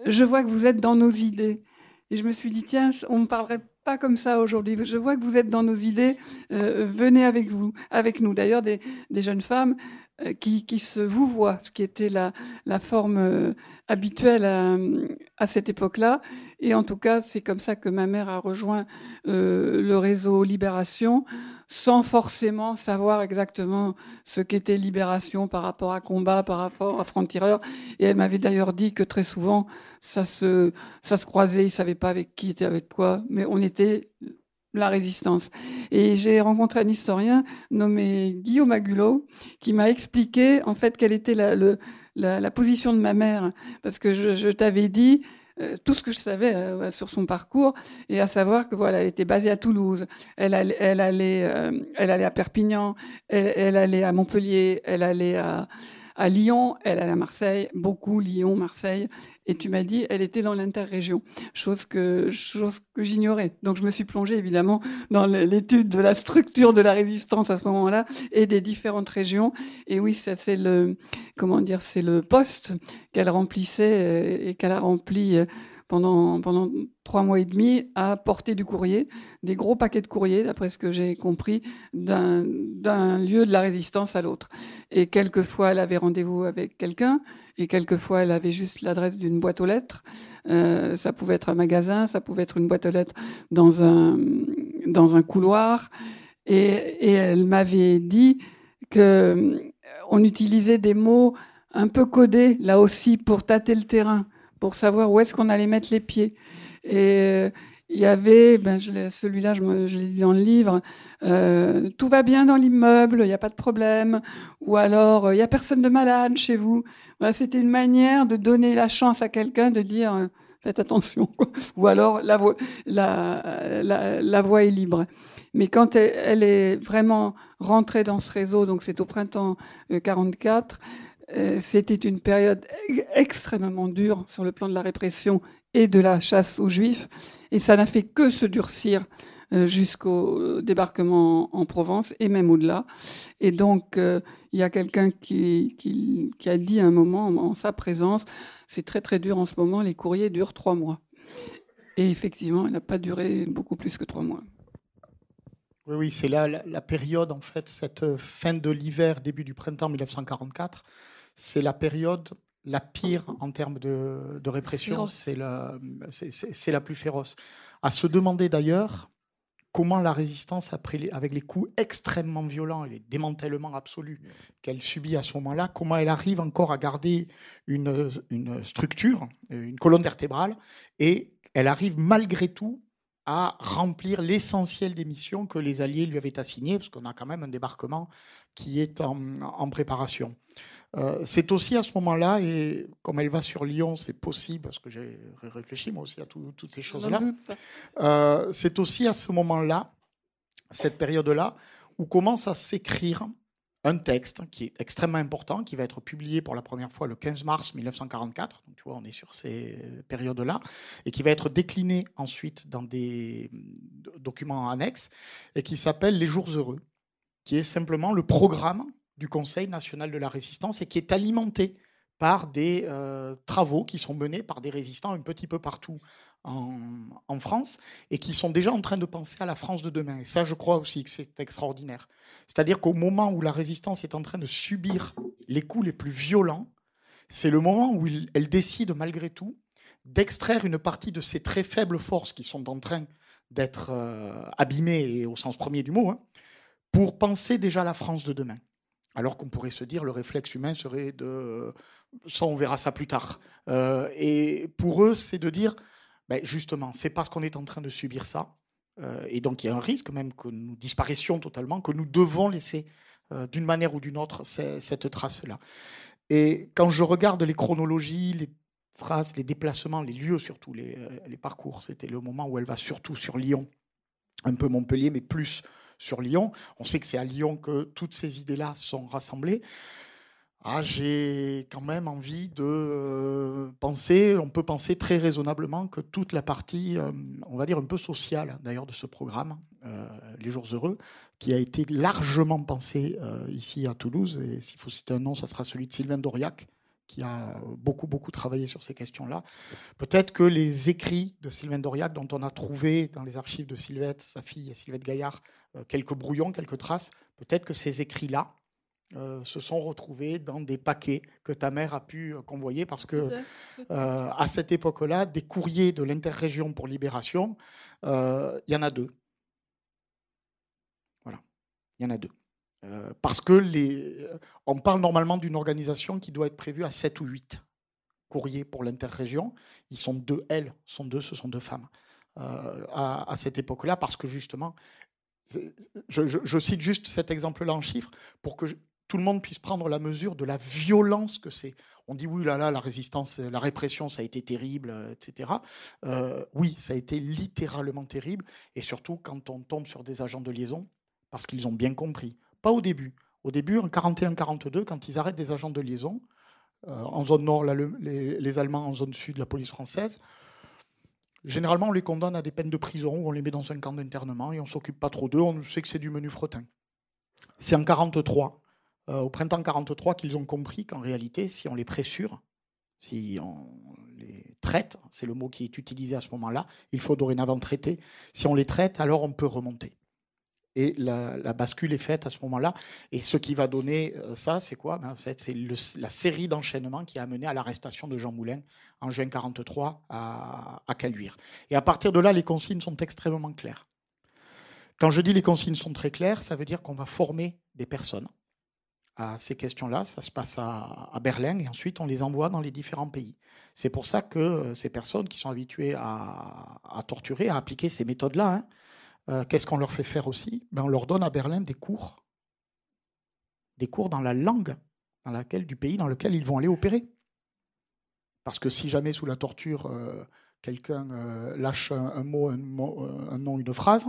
je vois que vous êtes dans nos idées. Et je me suis dit tiens, on me parlerait pas comme ça aujourd'hui. Je vois que vous êtes dans nos idées. Euh, venez avec vous, avec nous. D'ailleurs, des, jeunes femmes euh, qui, se vous voient, ce qui était la, forme euh, habituelle à cette époque-là, et en tout cas, c'est comme ça que ma mère a rejoint euh, le réseau Libération, sans forcément savoir exactement ce qu'était Libération par rapport à combat, par rapport à franc-tireur. Et elle m'avait d'ailleurs dit que très souvent, ça se, ça se croisait, ils ne savaient pas avec qui, était avec quoi, mais on était la résistance. Et j'ai rencontré un historien nommé Guillaume Agulot qui m'a expliqué en fait quelle était la, la, position de ma mère. Parce que je, je t'avais dit, euh, tout ce que je savais euh, sur son parcours et à savoir que voilà, elle était basée à Toulouse, elle allait, elle allait, euh, elle allait à Perpignan, elle, allait à Montpellier, elle allait à, à Lyon, elle allait à Marseille, beaucoup Lyon, Marseille, et tu m'as dit, elle était dans l'interrégion, chose que, chose que j'ignorais. Donc je me suis plongée évidemment dans l'étude de la structure de la résistance à ce moment-là et des différentes régions. Et oui, ça c'est le, comment dire, c'est le poste qu'elle remplissait euh, et qu'elle a rempli euh, pendant, pendant trois mois et demi à porter du courrier, des gros paquets de courrier, d'après ce que j'ai compris, d'un lieu de la résistance à l'autre. Et quelquefois, elle avait rendez-vous avec quelqu'un, et quelquefois elle avait juste l'adresse d'une boîte aux lettres. Euh, ça pouvait être un magasin, ça pouvait être une boîte aux lettres dans un, dans un couloir. Et, elle m'avait dit que euh, on utilisait des mots un peu codés là aussi pour tâter le terrain, pour savoir où est-ce qu'on allait mettre les pieds. Et euh, il y avait, ben, celui-là, je, l'ai dit dans le livre, euh, tout va bien dans l'immeuble, il n'y a pas de problème, ou alors euh, il n'y a personne de malade chez vous. c'était une manière de donner la chance à quelqu'un de dire euh, faites attention, ou alors la, voie, la, la, voie est libre. Mais quand elle, elle, est vraiment rentrée dans ce réseau, donc c'est au printemps 44, euh, c'était une période extrêmement dure sur le plan de la répression et de la chasse aux Juifs. Et ça n'a fait que se durcir euh, jusqu'au débarquement en Provence et même au-delà. Et donc, euh, il y a quelqu'un qui, qui, a dit un moment, en, sa présence, c'est très très dur en ce moment, les courriers durent trois mois. Et effectivement, il n'a pas duré beaucoup plus que trois mois. Oui, oui c'est la, la, période, en fait, cette euh, fin de l'hiver, début du printemps 1944, c'est la période la pire en termes de, répression, c'est la, plus féroce. À se demander d'ailleurs comment la résistance, avec les coups extrêmement violents et les démantèlements absolus qu'elle subit à ce moment-là, comment elle arrive encore à garder une, structure, une colonne vertébrale, et elle arrive malgré tout à remplir l'essentiel des missions que les Alliés lui avaient assignées, parce qu'on a quand même un débarquement qui est en préparation. Euh, c'est aussi à ce moment-là, et comme elle va sur Lyon, c'est possible, parce que j'ai réfléchi moi aussi à toutes ces choses-là, euh, c'est aussi à ce moment-là, cette période-là, où commence à s'écrire un texte qui est extrêmement important, qui va être publié pour la première fois le 15 mars 1944, donc tu vois, on est sur ces périodes-là, et qui va être décliné ensuite dans des documents annexes, et qui s'appelle Les Jours Heureux, qui est simplement le programme du Conseil national de la résistance et qui est alimenté par des euh, travaux qui sont menés par des résistants un petit peu partout en, France et qui sont déjà en train de penser à la France de demain. Et ça, je crois aussi que c'est extraordinaire. C'est-à-dire qu'au moment où la résistance est en train de subir les coups les plus violents, c'est le moment où elle décide malgré tout d'extraire une partie de ces très faibles forces qui sont en train d'être euh, abîmées, au sens premier du mot, hein, pour penser déjà à la France de demain alors qu'on pourrait se dire le réflexe humain serait de ça on verra ça plus tard. Euh, et pour eux, c'est de dire ben, justement, c'est parce qu'on est en train de subir ça, euh, et donc il y a un risque même que nous disparaissions totalement, que nous devons laisser euh, d'une manière ou d'une autre cette trace-là. Et quand je regarde les chronologies, les phrases, les déplacements, les lieux surtout, les parcours, c'était le moment où elle va surtout sur Lyon, un peu Montpellier, mais plus sur Lyon. On sait que c'est à Lyon que toutes ces idées-là sont rassemblées. Ah, j'ai quand même envie de euh, penser, on peut penser très raisonnablement que toute la partie, euh, on va dire un peu sociale d'ailleurs de ce programme, euh, Les Jours Heureux, qui a été largement pensé ici à Toulouse, et s'il faut citer un nom, ça sera celui de Sylvain Doriac, qui a beaucoup, beaucoup travaillé sur ces questions-là. Peut-être que les écrits de Sylvain Doriac dont on a trouvé dans les archives de Sylvette, sa fille et Sylvette Gaillard, euh, quelques brouillons, quelques traces, peut-être que ces écrits-là euh, se sont retrouvés dans des paquets que ta mère a pu euh, convoyer parce que à cette époque-là, des courriers de l'interrégion pour Libération, il y en a deux. Voilà, il y en a deux. parce que les, on parle normalement d'une organisation qui doit être prévue à 7 ou 8 courriers pour l'interrégion. Ils sont deux, elles sont deux, ce sont deux femmes. à, cette époque-là parce que justement je, cite juste cet exemple-là en chiffres pour que tout le monde puisse prendre la mesure de la violence que c'est. On dit oui, là, là, la résistance, la répression, ça a été terrible, euh, etc. Euh, oui, ça a été littéralement terrible, et surtout quand on tombe sur des agents de liaison, parce qu'ils ont bien compris. Pas au début. Au début, en 41-42, quand ils arrêtent des agents de liaison, euh, en zone nord, les, les, Allemands, en zone sud, la police française, Généralement, on les condamne à des peines de prison on les met dans un camp d'internement et on ne s'occupe pas trop d'eux. On sait que c'est du menu fretin. C'est en 43, euh, au printemps 43, qu'ils ont compris qu'en réalité, si on les pressure, si on les traite, c'est le mot qui est utilisé à ce moment-là, il faut dorénavant traiter. Si on les traite, alors on peut remonter et la, bascule est faite à ce moment-là. Et ce qui va donner euh, ça, c'est quoi ben, En fait, c'est la série d'enchaînements qui a mené à l'arrestation de Jean Moulin en juin 1943 à, à Caluire. Et à partir de là, les consignes sont extrêmement claires. Quand je dis les consignes sont très claires, ça veut dire qu'on va former des personnes à ces questions-là. Ça se passe à, Berlin et ensuite on les envoie dans les différents pays. C'est pour ça que euh, ces personnes qui sont habituées à, torturer, à appliquer ces méthodes-là, hein, euh, qu'est-ce qu'on leur fait faire aussi ben, On leur donne à Berlin des cours, des cours dans la langue dans laquelle, du pays dans lequel ils vont aller opérer. Parce que si jamais sous la torture, euh, quelqu'un euh, lâche un, mot, un, nom, une phrase,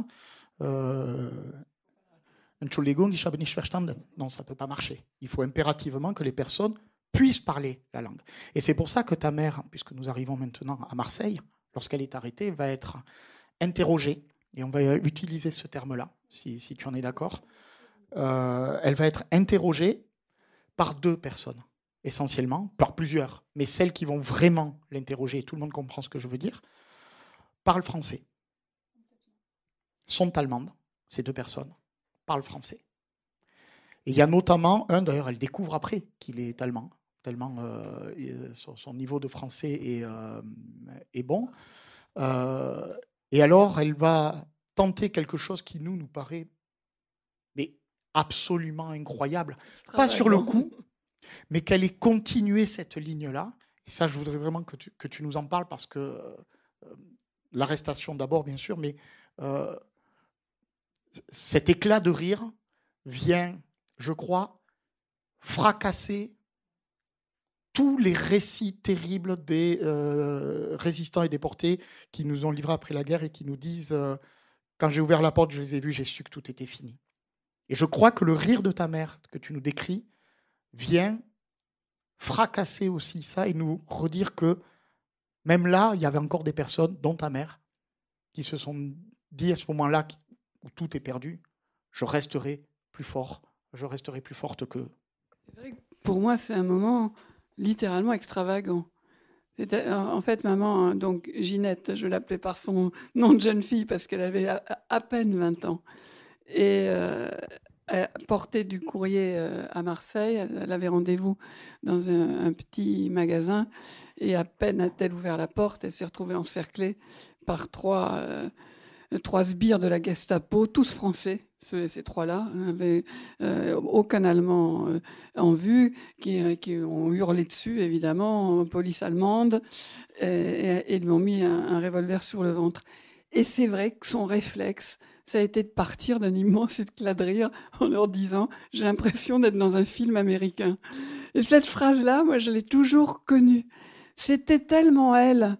Entschuldigung, ich habe nicht verstanden. Non, ça ne peut pas marcher. Il faut impérativement que les personnes puissent parler la langue. Et c'est pour ça que ta mère, puisque nous arrivons maintenant à Marseille, lorsqu'elle est arrêtée, va être interrogée et on va euh, utiliser ce terme-là, si, tu en es d'accord, euh, elle va être interrogée par deux personnes, essentiellement, par plusieurs, mais celles qui vont vraiment l'interroger, et tout le monde comprend ce que je veux dire, parlent français, sont allemandes, ces deux personnes, parlent français. Et il y a notamment un, d'ailleurs, elle découvre après qu'il est allemand, tellement euh, son, niveau de français est, bon. Et alors, elle va tenter quelque chose qui nous, nous paraît mais absolument incroyable. Pas sur le coup, mais qu'elle ait continué cette ligne-là. Et ça, je voudrais vraiment que tu, que tu nous en parles parce que euh, l'arrestation d'abord, bien sûr, mais euh, cet éclat de rire vient, je crois, fracasser tous les récits terribles des euh, résistants et déportés qui nous ont livrés après la guerre et qui nous disent euh, Quand j'ai ouvert la porte, je les ai vus, j'ai su que tout était fini. Et je crois que le rire de ta mère que tu nous décris vient fracasser aussi ça et nous redire que même là, il y avait encore des personnes, dont ta mère, qui se sont dit à ce moment-là où tout est perdu, je resterai plus fort, je resterai plus forte que. Pour moi, c'est un moment littéralement extravagant. Euh, en fait, maman, hein, donc Ginette, je l'appelais par son nom de jeune fille parce qu'elle avait à, peine 20 ans. Et euh, portait du courrier euh, à Marseille. Elle avait rendez-vous dans un, petit magasin. Et à peine a-t-elle ouvert la porte, elle s'est retrouvée encerclée par trois, trois sbires de la Gestapo, tous français, ces, trois-là n'avaient euh, aucun Allemand euh, en vue, euh, qui, ont hurlé dessus, évidemment, police allemande, et, ils m'ont mis un, revolver sur le ventre. Et c'est vrai que son réflexe, ça a été de partir d'un immense éclat de rire en leur disant J'ai l'impression d'être dans un film américain. Et cette phrase-là, moi, je l'ai toujours connue. C'était tellement elle,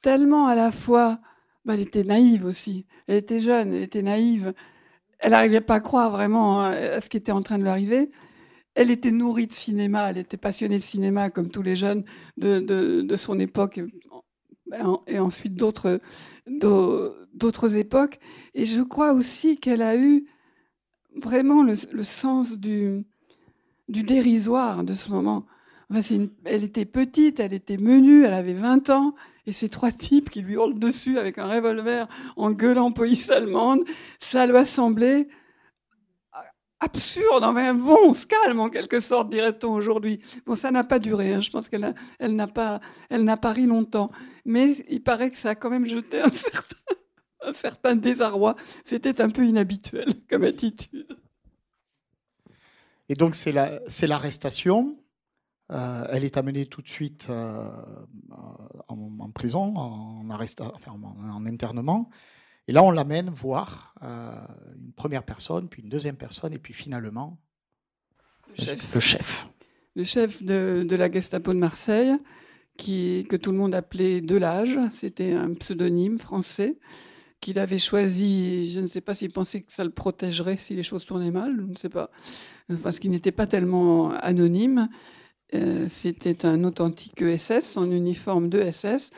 tellement à la fois. Bah, elle était naïve aussi. Elle était jeune, elle était naïve elle n'arrivait pas à croire vraiment euh, à ce qui était en train de lui arriver. Elle était nourrie de cinéma, elle était passionnée de cinéma comme tous les jeunes de, de, son époque et ensuite d'autres, époques. Et je crois aussi qu'elle a eu vraiment le, sens du, du, dérisoire de ce moment. Enfin, elle était petite, elle était menue, elle avait 20 ans, et ces trois types qui lui hurlent dessus avec un revolver en gueulant police allemande, ça lui a semblé euh, absurde. Mais bon, on se calme en quelque sorte, dirait-on aujourd'hui. Bon, ça n'a pas duré. Hein. Je pense qu'elle n'a pas, elle n'a pas ri longtemps. Mais il paraît que ça a quand même jeté un *laughs* certain, désarroi. C'était un peu inhabituel comme attitude. Et donc c'est l'arrestation. Euh, elle est amenée tout de suite euh, en, prison, en, en, internement. Et là, on l'amène voir euh, une première personne, puis une deuxième personne, et puis finalement le chef. Le chef, de, la Gestapo de Marseille, que tout le monde appelait Delage, c'était un pseudonyme français qu'il avait choisi, je ne sais pas s'il pensait que ça le protégerait si les choses tournaient mal, je ne sais pas, parce qu'il n'était pas tellement anonyme. Euh, c'était un authentique ESS en uniforme de SS,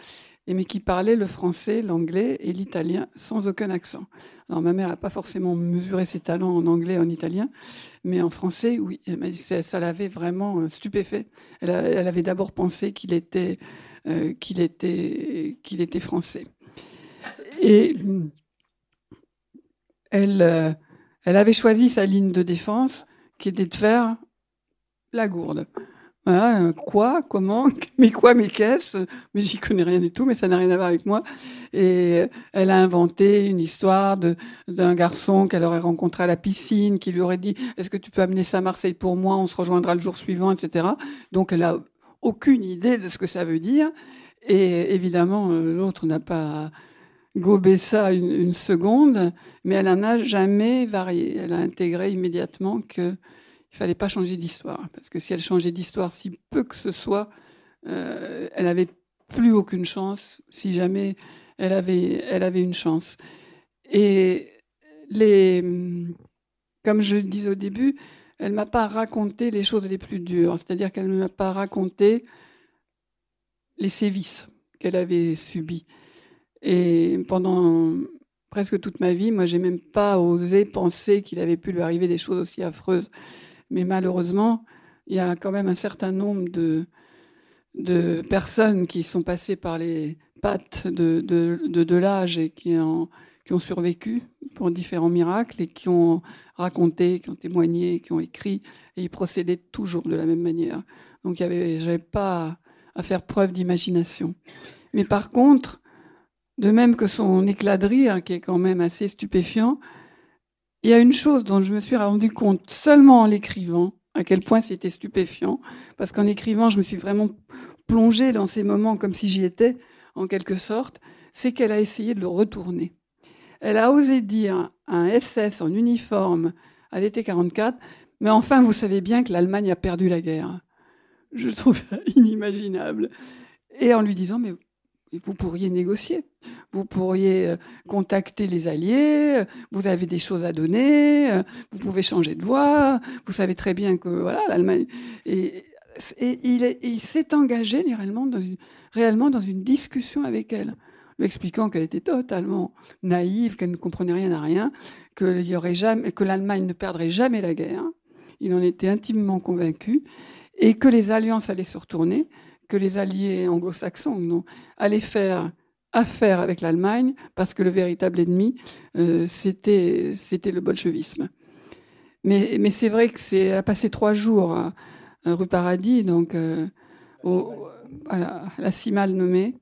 e mais qui parlait le français, l'anglais et l'italien sans aucun accent. Alors ma mère n'a pas forcément mesuré ses talents en anglais, en italien, mais en français, oui, ça l'avait vraiment euh, stupéfait. Elle, avait d'abord pensé qu'il était, euh, qu'il était, qu'il était français. Et elle, elle avait choisi sa ligne de défense qui était de faire la gourde. Hein, quoi, comment, *laughs* mais quoi, mais qu'est-ce Mais j'y connais rien du tout, mais ça n'a rien à voir avec moi. Et elle a inventé une histoire de d'un garçon qu'elle aurait rencontré à la piscine, qui lui aurait dit Est-ce que tu peux amener ça à Marseille pour moi On se rejoindra le jour suivant, etc. Donc elle a aucune idée de ce que ça veut dire. Et évidemment, l'autre n'a pas gobé ça une, une, seconde, mais elle n'en a jamais varié. Elle a intégré immédiatement que il fallait pas changer d'histoire, parce que si elle changeait d'histoire, si peu que ce soit, euh, elle n'avait plus aucune chance, si jamais elle avait, elle avait une chance. Et les, comme je le disais au début, elle m'a pas raconté les choses les plus dures, c'est-à-dire qu'elle ne m'a pas raconté les sévices qu'elle avait subis. Et pendant presque toute ma vie, moi, j'ai même pas osé penser qu'il avait pu lui arriver des choses aussi affreuses mais malheureusement, il y a quand même un certain nombre de, personnes qui sont passées par les pattes de, de, de et qui, qui, ont survécu pour différents miracles et qui ont raconté, qui ont témoigné, qui ont écrit, et ils procédaient toujours de la même manière. Donc, je n'avais pas à faire preuve d'imagination. Mais par contre, de même que son éclat de rire, qui est quand même assez stupéfiant, il y a une chose dont je me suis rendu compte seulement en l'écrivant, à quel point c'était stupéfiant, parce qu'en écrivant, je me suis vraiment plongée dans ces moments comme si j'y étais, en quelque sorte, c'est qu'elle a essayé de le retourner. Elle a osé dire à un SS en uniforme à l'été 44, mais enfin, vous savez bien que l'Allemagne a perdu la guerre. Je trouve *laughs* inimaginable. Et en lui disant, mais vous pourriez négocier, vous pourriez euh, contacter les alliés, euh, vous avez des choses à donner, euh, vous pouvez changer de voie, vous savez très bien que voilà l'Allemagne et, il s'est engagé réellement dans, une, réellement dans une discussion avec elle, lui expliquant qu'elle était totalement naïve, qu'elle ne comprenait rien à rien, que, aurait jamais, que l'Allemagne ne perdrait jamais la guerre. Il en était intimement convaincu et que les alliances allaient se retourner que les alliés anglo-saxons allaient faire affaire avec l'Allemagne parce que le véritable ennemi, euh, c'était, c'était le bolchevisme. Mais, mais, c'est vrai que c'est à passer trois jours à, rue Paradis, donc euh, à, la, si mal nommée,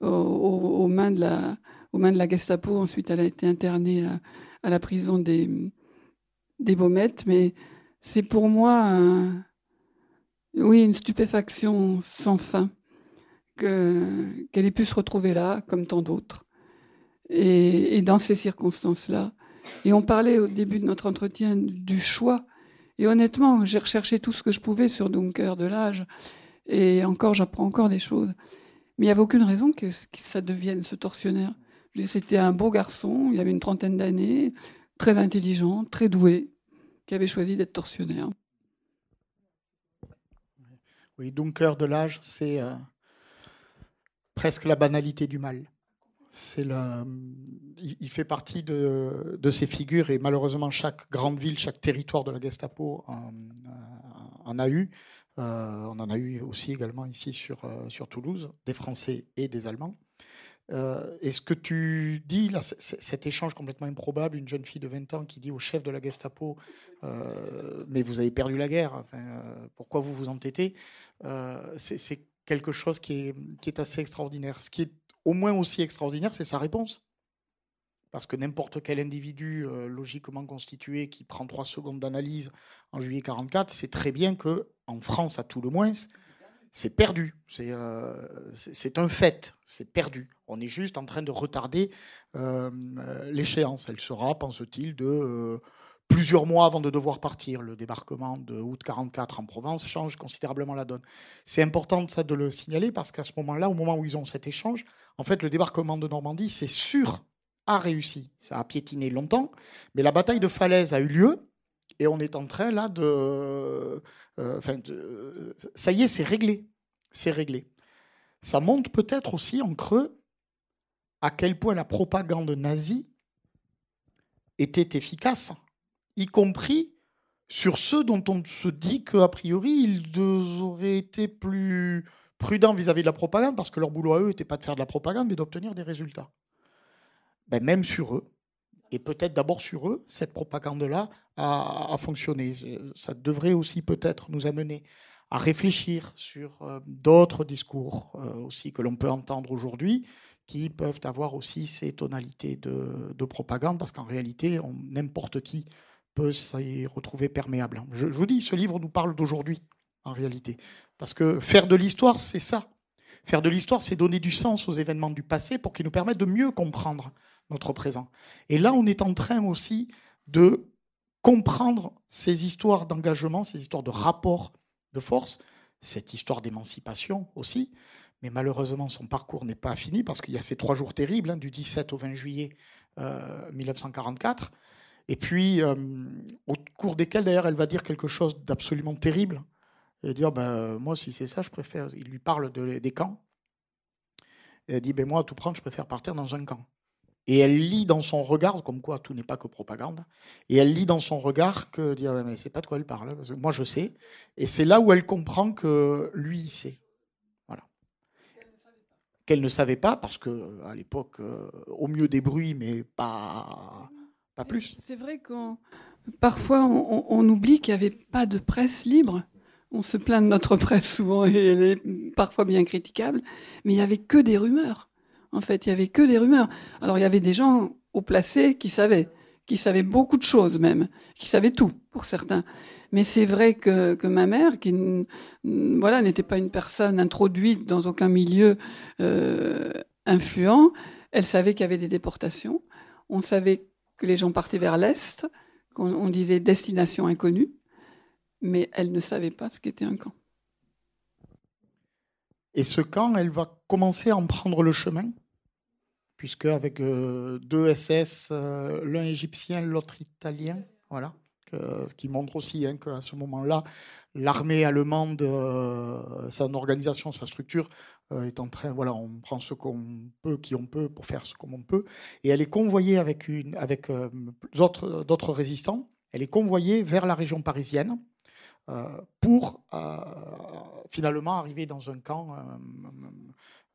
aux, mains de la, aux mains de la Gestapo. Ensuite, elle a été internée à, la prison des, des Baumettes. Mais c'est pour moi un, oui, une stupéfaction sans fin, qu'elle ait pu se retrouver là, comme tant d'autres, et, dans ces circonstances-là. Et on parlait au début de notre entretien du choix. Et honnêtement, j'ai recherché tout ce que je pouvais sur Dunker de l'âge. Et encore, j'apprends encore des choses. Mais il n'y avait aucune raison que, que, ça devienne ce tortionnaire. C'était un beau garçon, il avait une trentaine d'années, très intelligent, très doué, qui avait choisi d'être tortionnaire. Oui, Dunker de l'âge, c'est euh, presque la banalité du mal. C'est le, il fait partie de, ces figures et malheureusement chaque grande ville, chaque territoire de la Gestapo en, euh, a eu. Euh, on en a eu aussi également ici sur, sur Toulouse, des Français et des Allemands et euh, ce que tu dis, là, cet échange complètement improbable, une jeune fille de 20 ans qui dit au chef de la Gestapo euh, Mais vous avez perdu la guerre, euh, pourquoi vous vous entêtez C'est quelque chose qui est, assez extraordinaire. Ce qui est au moins aussi extraordinaire, c'est sa réponse. Parce que n'importe quel individu logiquement constitué qui prend trois secondes d'analyse en juillet 1944 sait très bien que, en France à tout le moins, c'est perdu, euh, c'est un fait, c'est perdu. On est juste en train de retarder euh, euh, l'échéance. Elle sera, pense-t-il, de plusieurs mois avant de devoir partir. Le débarquement de août 44 en Provence change considérablement la donne. C'est important ça de le signaler parce qu'à ce moment-là, au moment où ils ont cet échange, en fait, le débarquement de Normandie, c'est sûr, a réussi. Ça a piétiné longtemps, mais la bataille de Falaise a eu lieu et on est en train là euh, de. ça y est, c'est réglé. C'est réglé. Ça montre peut-être aussi en creux à quel point la propagande nazie était efficace, y compris sur ceux dont on se dit qu'a priori, ils auraient été plus prudents vis-à-vis de la propagande, parce que leur boulot à eux n'était pas de faire de la propagande, mais d'obtenir des résultats. Ben, même sur eux, et peut-être d'abord sur eux, cette propagande-là a, fonctionné. Ça devrait aussi peut-être nous amener à réfléchir sur euh, d'autres discours euh, aussi que l'on peut entendre aujourd'hui qui peuvent avoir aussi ces tonalités de, propagande parce qu'en réalité, n'importe qui peut s'y retrouver perméable. je vous dis, ce livre nous parle d'aujourd'hui en réalité parce que faire de l'histoire, c'est ça. Faire de l'histoire, c'est donner du sens aux événements du passé pour qu'ils nous permettent de mieux comprendre notre présent. Et là, on est en train aussi de comprendre ces histoires d'engagement, ces histoires de rapport de force, cette histoire d'émancipation aussi. Mais malheureusement, son parcours n'est pas fini parce qu'il y a ces trois jours terribles, hein, du 17 au 20 juillet 1944, euh, et puis euh, au cours desquels, d'ailleurs, elle va dire quelque chose d'absolument terrible, et dire, ah ben, moi, si c'est ça, je préfère... Il lui parle des camps, et elle dit, ben, moi, à tout prendre, je préfère partir dans un camp. Et elle lit dans son regard, comme quoi tout n'est pas que propagande, et elle lit dans son regard que dire mais c'est pas de quoi elle parle, parce que moi je sais. Et c'est là où elle comprend que lui il sait. Voilà. Qu'elle ne savait pas, parce qu'à euh, l'époque, euh, au mieux des bruits, mais pas, pas plus. C'est vrai que parfois on, on oublie qu'il n'y avait pas de presse libre. On se plaint de notre *laughs* presse souvent et elle est parfois bien critiquable, mais il n'y avait que des rumeurs. En fait, il y avait que des rumeurs. Alors, il y avait des gens au placé qui savaient, qui savaient beaucoup de choses même, qui savaient tout pour certains. Mais c'est vrai que, ma mère, qui voilà, n'était pas une personne introduite dans aucun milieu euh, influent, elle savait qu'il y avait des déportations. On savait que les gens partaient vers l'Est, qu'on on disait destination inconnue, mais elle ne savait pas ce qu'était un camp. Et ce camp, elle va commencer à en prendre le chemin puisque avec euh, deux SS, euh, l'un égyptien, l'autre italien, voilà, ce qui montre aussi hein, qu'à ce moment-là, l'armée allemande, euh, son organisation, sa structure est en train, voilà, on prend ce qu'on peut, qui on peut, pour faire ce qu'on peut, et elle est convoyée avec avec d'autres résistants. Elle est convoyée vers la région parisienne pour finalement arriver dans un camp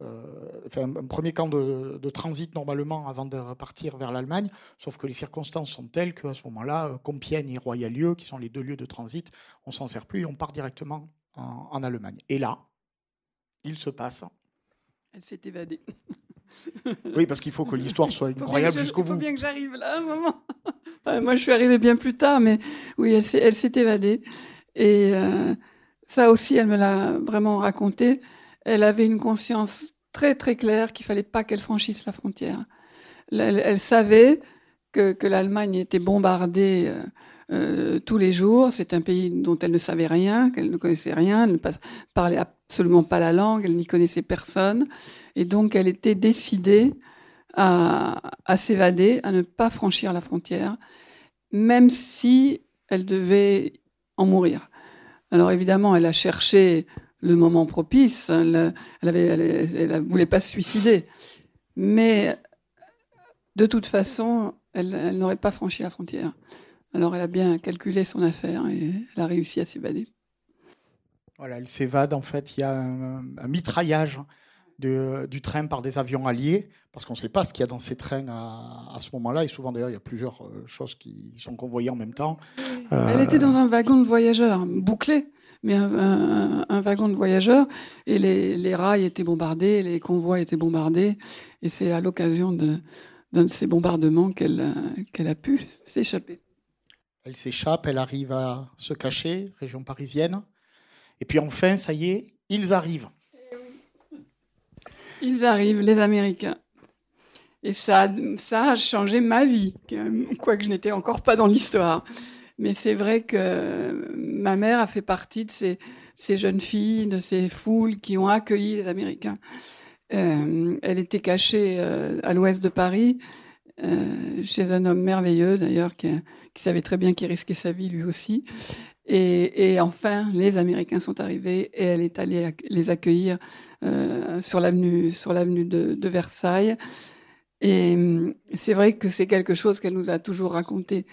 euh, un premier camp de, transit normalement avant de repartir vers l'Allemagne, sauf que les circonstances sont telles qu'à ce moment-là, euh, Compiègne et Royalieu, qui sont les deux lieux de transit, on s'en sert plus et on part directement en, Allemagne. Et là, il se passe. Elle s'est évadée. *laughs* Oui, parce qu'il faut que l'histoire soit incroyable jusqu'au bout. Il faut bien que j'arrive là, un moment. *laughs* moi, je suis arrivée bien plus tard, mais oui, elle s'est évadée. Et euh, ça aussi, elle me l'a vraiment raconté elle avait une conscience très très claire qu'il fallait pas qu'elle franchisse la frontière. Elle, savait que, l'Allemagne était bombardée euh, euh, tous les jours. C'est un pays dont elle ne savait rien, qu'elle ne connaissait rien, elle ne parlait absolument pas la langue, elle n'y connaissait personne. Et donc elle était décidée à, à s'évader, à ne pas franchir la frontière, même si elle devait en mourir. Alors évidemment, elle a cherché le moment propice. Hein, elle, ne voulait pas se suicider. Mais de toute façon, elle, n'aurait pas franchi la frontière. Alors elle a bien calculé son affaire et elle a réussi à s'évader. Voilà, elle s'évade. En fait, il y a un, mitraillage de, du train par des avions alliés, parce qu'on ne sait pas ce qu'il y a dans ces trains à, ce moment-là. Et souvent, d'ailleurs, il y a plusieurs euh, choses qui sont convoyées en même temps. Elle euh, était dans un wagon de voyageurs bouclé mais un, wagon de voyageurs. Et les, rails étaient bombardés, les convois étaient bombardés. Et c'est à l'occasion d'un de, ces bombardements qu'elle a pu s'échapper. Elle s'échappe, elle arrive à se cacher, région parisienne. Et puis enfin, ça y est, ils arrivent. Eh ils arrivent, les Américains. Et ça, ça a changé ma vie, quoique je n'étais encore pas dans l'histoire. Mais c'est vrai que ma mère a fait partie de ces, ces, jeunes filles, de ces foules qui ont accueilli les Américains. Euh, elle était cachée euh, à l'ouest de Paris, euh, chez un homme merveilleux d'ailleurs, qui, savait très bien qu'il risquait sa vie lui aussi. Et, enfin, les Américains sont arrivés et elle est allée les accueillir sur l'avenue sur l'avenue de Versailles. Et hum, c'est vrai que c'est quelque chose qu'elle nous a toujours raconté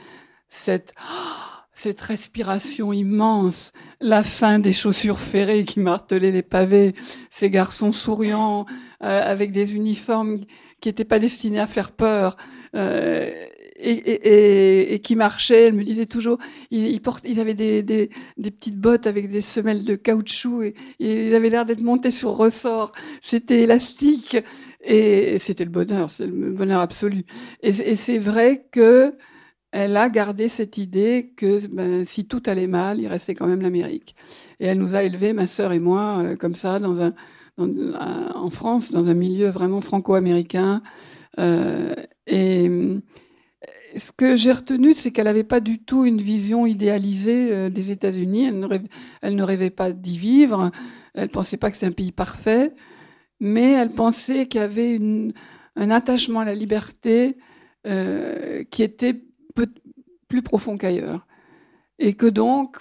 cette, *gasps* cette respiration immense, la fin des chaussures ferrées qui martelaient les pavés, ces garçons souriants euh, avec des uniformes qui n'étaient pas destinés à faire peur. Euh, et, et, qui marchaient Elle me disait toujours, ils il, des, des, des, petites bottes avec des semelles de caoutchouc et, ils avaient l'air d'être montés sur ressort. C'était élastique et c'était le bonheur, c'est le bonheur absolu. Et, c'est vrai que elle a gardé cette idée que ben, si tout allait mal, il restait quand même l'Amérique. Et elle nous a élevés, ma sœur et moi, euh, comme ça, dans un, euh, en France, dans un milieu vraiment franco-américain. Euh, et ce que j'ai retenu, c'est qu'elle n'avait pas du tout une vision idéalisée des États-Unis. Elle, ne rêvait, pas d'y vivre. Elle pensait pas que c'était un pays parfait, mais elle pensait qu'il y avait un attachement à la liberté qui était plus profond qu'ailleurs. Et que donc,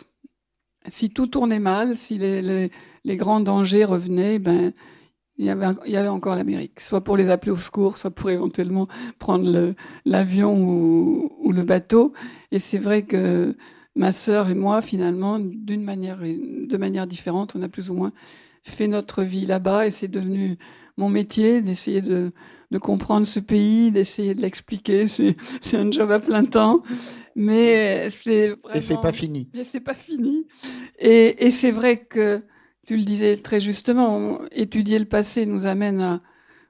si tout tournait mal, si les, grands dangers revenaient, ben, il y, avait, il y avait encore l'Amérique, soit pour les appeler au secours, soit pour éventuellement prendre l'avion ou, ou, le bateau. Et c'est vrai que ma sœur et moi, finalement, d'une manière, de manière différente, on a plus ou moins fait notre vie là-bas et c'est devenu mon métier, d'essayer de, comprendre ce pays, d'essayer de l'expliquer. *laughs* C'est un job à plein temps, mais euh, c'est et c'est pas fini. Et c'est pas fini. Et, c'est vrai que tu le disais très justement, étudier le passé nous amène à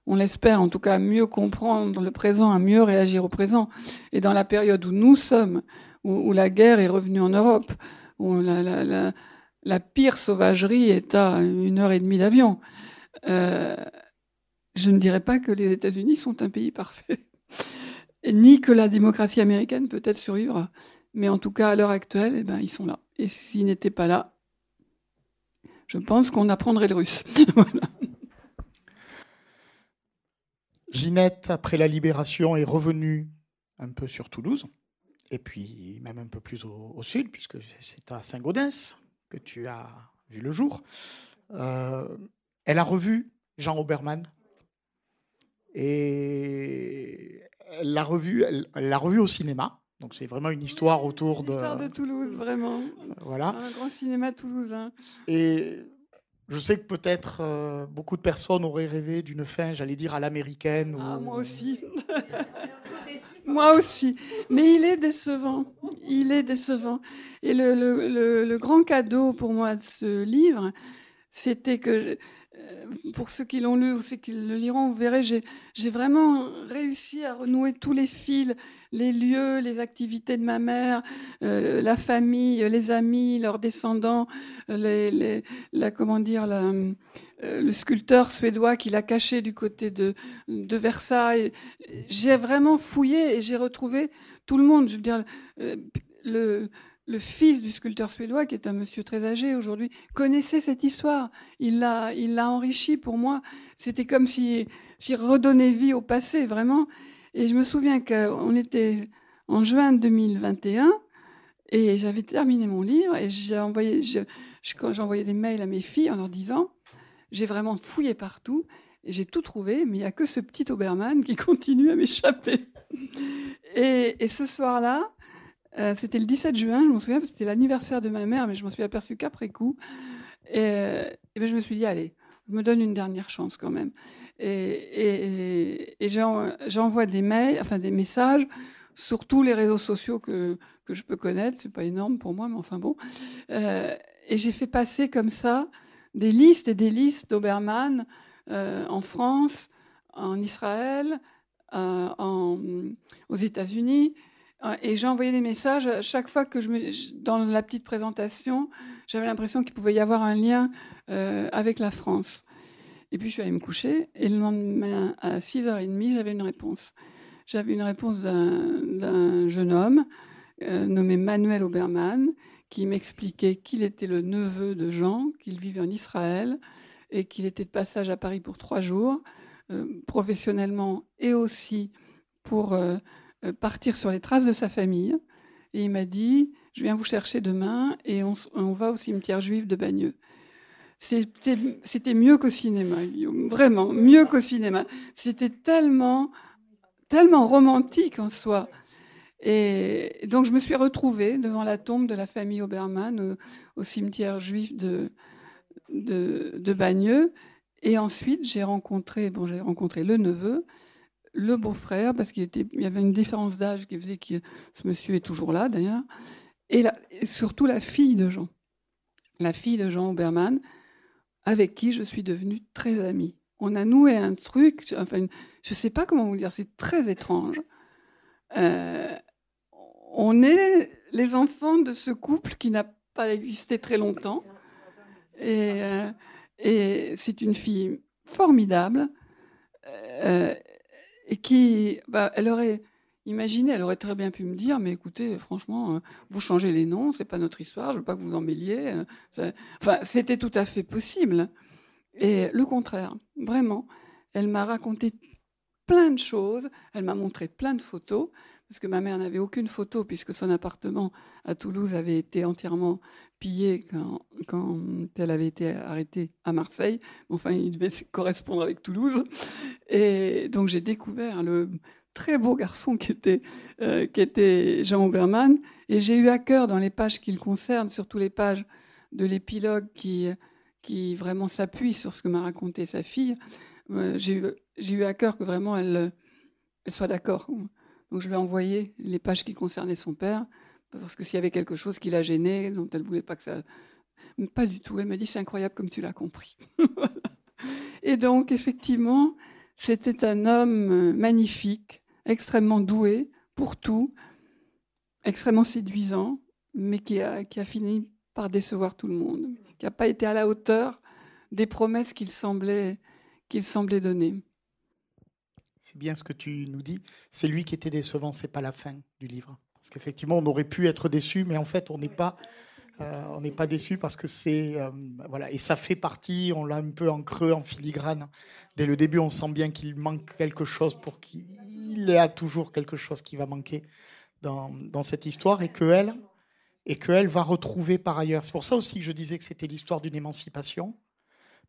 on l'espère en tout cas, à mieux comprendre le présent, à mieux réagir au présent. Et dans la période où nous sommes, où, la guerre est revenue en Europe, où la, la, pire sauvagerie est à une heure et demie d'avion, euh, je ne dirais pas que les États-Unis sont un pays parfait, *laughs* ni que la démocratie américaine peut-être survivre, Mais en tout cas, à l'heure actuelle, eh ben, ils sont là. Et s'ils n'étaient pas là, je pense qu'on apprendrait le russe. *laughs* Ginette, après la libération, est revenue un peu sur Toulouse, et puis même un peu plus au, sud, puisque c'est à Saint-Gaudens que tu as vu le jour. Euh, elle a revu Jean Obermann et l'a revue, l'a revue au cinéma. Donc c'est vraiment une histoire autour de. histoire de Toulouse, vraiment. Voilà. Un grand cinéma toulousain. Et je sais que peut-être euh, beaucoup de personnes auraient rêvé d'une fin, j'allais dire, à l'américaine. Ah, ou... moi aussi. *laughs* *laughs* moi aussi. Mais il est décevant. Il est décevant. Et le, grand cadeau pour moi de ce livre, c'était que. Euh, pour ceux qui l'ont lu ou ceux qui le liront, vous verrez, j'ai vraiment réussi à renouer tous les fils, les lieux, les activités de ma mère, euh, la famille, les amis, leurs descendants, euh, les, la, comment dire, le sculpteur suédois qu'il a caché du côté de, de Versailles. J'ai vraiment fouillé et j'ai retrouvé tout le monde. Je veux dire, le le fils du sculpteur suédois, qui est un monsieur très âgé aujourd'hui, connaissait cette histoire. Il l'a, il l'a enrichie pour moi. C'était comme si j'y redonnais vie au passé, vraiment. Et je me souviens qu'on était en juin 2021 et j'avais terminé mon livre et j'ai envoyé, je, j'envoyais des mails à mes filles en leur disant, j'ai vraiment fouillé partout. et J'ai tout trouvé, mais il n'y a que ce petit Obermann qui *laughs* continue à m'échapper. et ce soir-là, euh, c'était le 17 juin, je me souviens, parce que c'était l'anniversaire de ma mère, mais je m'en suis aperçue qu'après coup. Et, ben, je me suis dit, allez, je me donne une dernière chance quand même. Et, j'envoie des mails, enfin des messages sur tous les réseaux sociaux que, que je peux connaître. C'est pas énorme pour moi, mais enfin bon. Euh, et j'ai fait passer comme ça des listes et des listes d'Obermann euh, en France, en Israël, aux États-Unis. Et j'ai envoyé des messages euh, chaque fois que je me, dans la petite présentation, j'avais l'impression qu'il pouvait y avoir un lien euh, avec la France. Et puis je suis allée me coucher et le lendemain à 6h30, j'avais une réponse. J'avais une réponse d'un jeune homme euh, nommé Manuel Obermann qui m'expliquait qu'il était le neveu de Jean, qu'il vivait en Israël et qu'il était de passage à Paris pour trois jours, professionnellement et aussi pour euh, partir sur les traces de sa famille. Et il m'a dit, je viens vous chercher demain et on, va au cimetière juif de Bagneux. C'était mieux qu'au cinéma, vraiment, mieux qu'au cinéma. C'était tellement, tellement romantique en soi. Et donc je me suis retrouvée devant la tombe de la famille Obermann au, cimetière juif de, de, de Bagneux. Et ensuite, j'ai rencontré, bon, j'ai rencontré le neveu, le beau-frère, parce qu'il il y avait une différence d'âge qui faisait que ce monsieur est toujours là d'ailleurs, et, surtout la fille de Jean, la fille de Jean Obermann, avec qui je suis devenue très amie. On a noué un truc, enfin, je ne sais pas comment vous dire, c'est très étrange. Euh, on est les enfants de ce couple qui n'a pas existé très longtemps. Et, euh, et c'est une fille formidable. Euh, et qui, bah, elle aurait imaginé, elle aurait très bien pu me dire, mais écoutez, franchement, euh, vous changez les noms, c'est pas notre histoire, je veux pas que vous vous mêliez. Euh, enfin, c'était tout à fait possible. Et le contraire, vraiment. Elle m'a raconté plein de choses, elle m'a montré plein de photos, parce que ma mère n'avait aucune photo, puisque son appartement à Toulouse avait été entièrement pillé quand, elle avait été arrêtée à Marseille. Enfin, il devait correspondre avec Toulouse. Et donc, j'ai découvert le très beau garçon qui était, euh, qui était Jean Obermann. Et j'ai eu à cœur, dans les pages qu'il concerne, surtout les pages de l'épilogue qui, qui vraiment s'appuie sur ce que m'a raconté sa fille, euh, j'ai eu, à cœur que vraiment elle, elle soit d'accord donc je lui ai envoyé les pages qui concernaient son père, parce que s'il y avait quelque chose qui la gênait, dont elle ne voulait pas que ça... pas du tout. Elle m'a dit, c'est incroyable comme tu l'as compris. *laughs* Et donc, effectivement, c'était un homme euh, magnifique, extrêmement doué pour tout, extrêmement séduisant, mais qui a, fini par décevoir tout le monde, qui n'a pas été à la hauteur des promesses qu'il semblait, qu'il semblait donner bien ce que tu nous dis. C'est lui qui était décevant, c'est pas la fin du livre. Parce qu'effectivement, on aurait pu être déçu, mais en fait, on n'est pas, euh, on n'est pas déçu parce que c'est, euh, voilà, et ça fait partie. On l'a un peu en creux, en filigrane. Dès le début, on sent bien qu'il manque quelque chose pour qu'il y a toujours quelque chose qui va manquer dans, cette histoire et que elle, et que elle va retrouver par ailleurs. C'est pour ça aussi que je disais que c'était l'histoire d'une émancipation,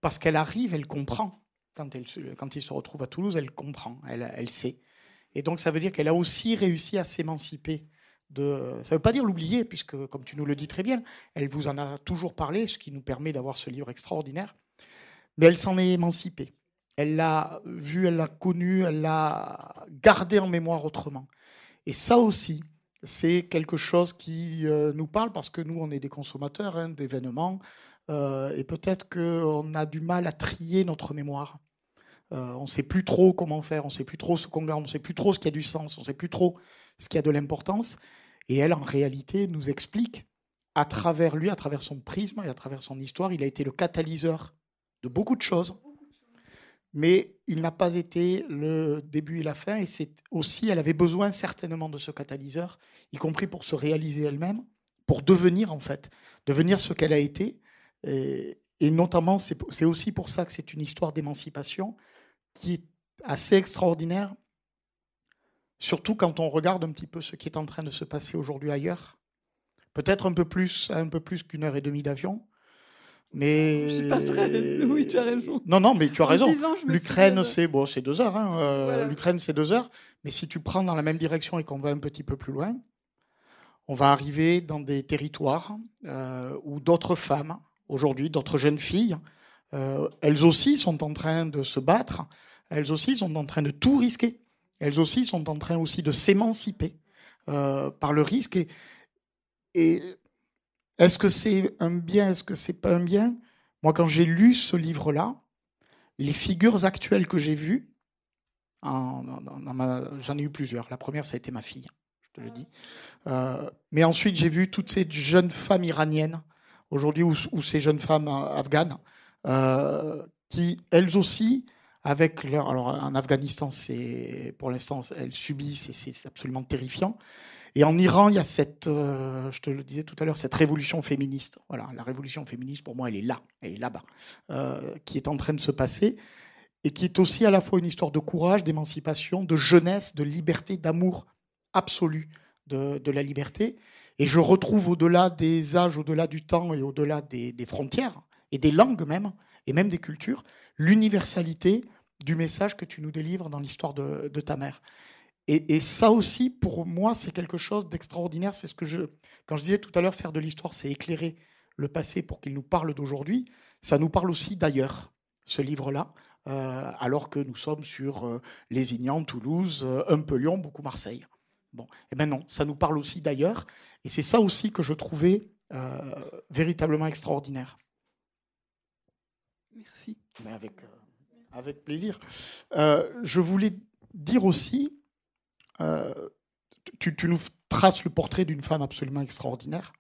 parce qu'elle arrive, elle comprend quand, elle, quand il se retrouve à Toulouse, elle comprend, elle, elle sait. Et donc ça veut dire qu'elle a aussi réussi à s'émanciper de... Ça ne veut pas dire l'oublier, puisque, comme tu nous le dis très bien, elle vous en a toujours parlé, ce qui nous permet d'avoir ce livre extraordinaire. Mais elle s'en est émancipée. Elle l'a vu, elle l'a connu, elle l'a gardé en mémoire autrement. Et ça aussi, c'est quelque chose qui euh, nous parle, parce que nous, on est des consommateurs hein, d'événements, euh, et peut-être qu'on a du mal à trier notre mémoire. Euh, on ne sait plus trop comment faire, on ne sait plus trop ce qu'on garde, on ne sait plus trop ce qui a du sens, on ne sait plus trop ce qui a de l'importance. Et elle, en réalité, nous explique, à travers lui, à travers son prisme et à travers son histoire, il a été le catalyseur de beaucoup de choses, mais il n'a pas été le début et la fin. Et c'est aussi, elle avait besoin certainement de ce catalyseur, y compris pour se réaliser elle-même, pour devenir en fait, devenir ce qu'elle a été. et notamment, c'est aussi pour ça que c'est une histoire d'émancipation, qui est assez extraordinaire, surtout quand on regarde un petit peu ce qui est en train de se passer aujourd'hui ailleurs. Peut-être un peu plus, un peu plus qu'une heure et demie d'avion, mais pas très... *laughs* Oui, tu as raison. Non, non, mais tu as raison. L'Ukraine, c'est bon, c'est deux heures. Hein, euh, L'Ukraine, c'est deux heures. Mais si tu prends dans la même direction et qu'on va un petit peu plus loin, on va arriver dans des territoires euh, où d'autres femmes, aujourd'hui, d'autres jeunes filles, euh, elles aussi sont en train de se battre, elles aussi sont en train de tout risquer, elles aussi sont en train aussi de s'émanciper euh, par le risque. Et, est-ce que c'est un bien, est-ce que c'est pas un bien Moi, quand j'ai lu ce livre-là, les figures actuelles que j'ai vues, j'en ai eu plusieurs. La première, ça a été ma fille, je te le dis. Euh, mais ensuite, j'ai vu toutes ces jeunes femmes iraniennes aujourd'hui ou, ces jeunes femmes afghanes euh, qui, elles aussi, avec leur. Alors, en Afghanistan, c'est pour l'instant, elles subissent c'est absolument terrifiant. Et en Iran, il y a cette, euh, je te le disais tout à l'heure, cette révolution féministe. Voilà, la révolution féministe, pour moi, elle est là, elle est là-bas, euh, qui est en train de se passer et qui est aussi à la fois une histoire de courage, d'émancipation, de jeunesse, de liberté, d'amour absolu de, la liberté. Et je retrouve au-delà des âges, au-delà du temps et au-delà des, frontières, et des langues même, et même des cultures, l'universalité du message que tu nous délivres dans l'histoire de, de, ta mère. Et, et, ça aussi, pour moi, c'est quelque chose d'extraordinaire. C'est ce que je, quand je disais tout à l'heure, faire de l'histoire, c'est éclairer le passé pour qu'il nous parle d'aujourd'hui. Ça nous parle aussi d'ailleurs, ce livre-là, euh, alors que nous sommes sur euh, Toulouse, un euh, peu Lyon, beaucoup Marseille. Bon, et eh bien non, ça nous parle aussi d'ailleurs. Et c'est ça aussi que je trouvais euh, véritablement extraordinaire. Merci. Euh, avec, plaisir. Euh, je voulais dire aussi, euh, tu, tu, nous traces le portrait d'une femme absolument extraordinaire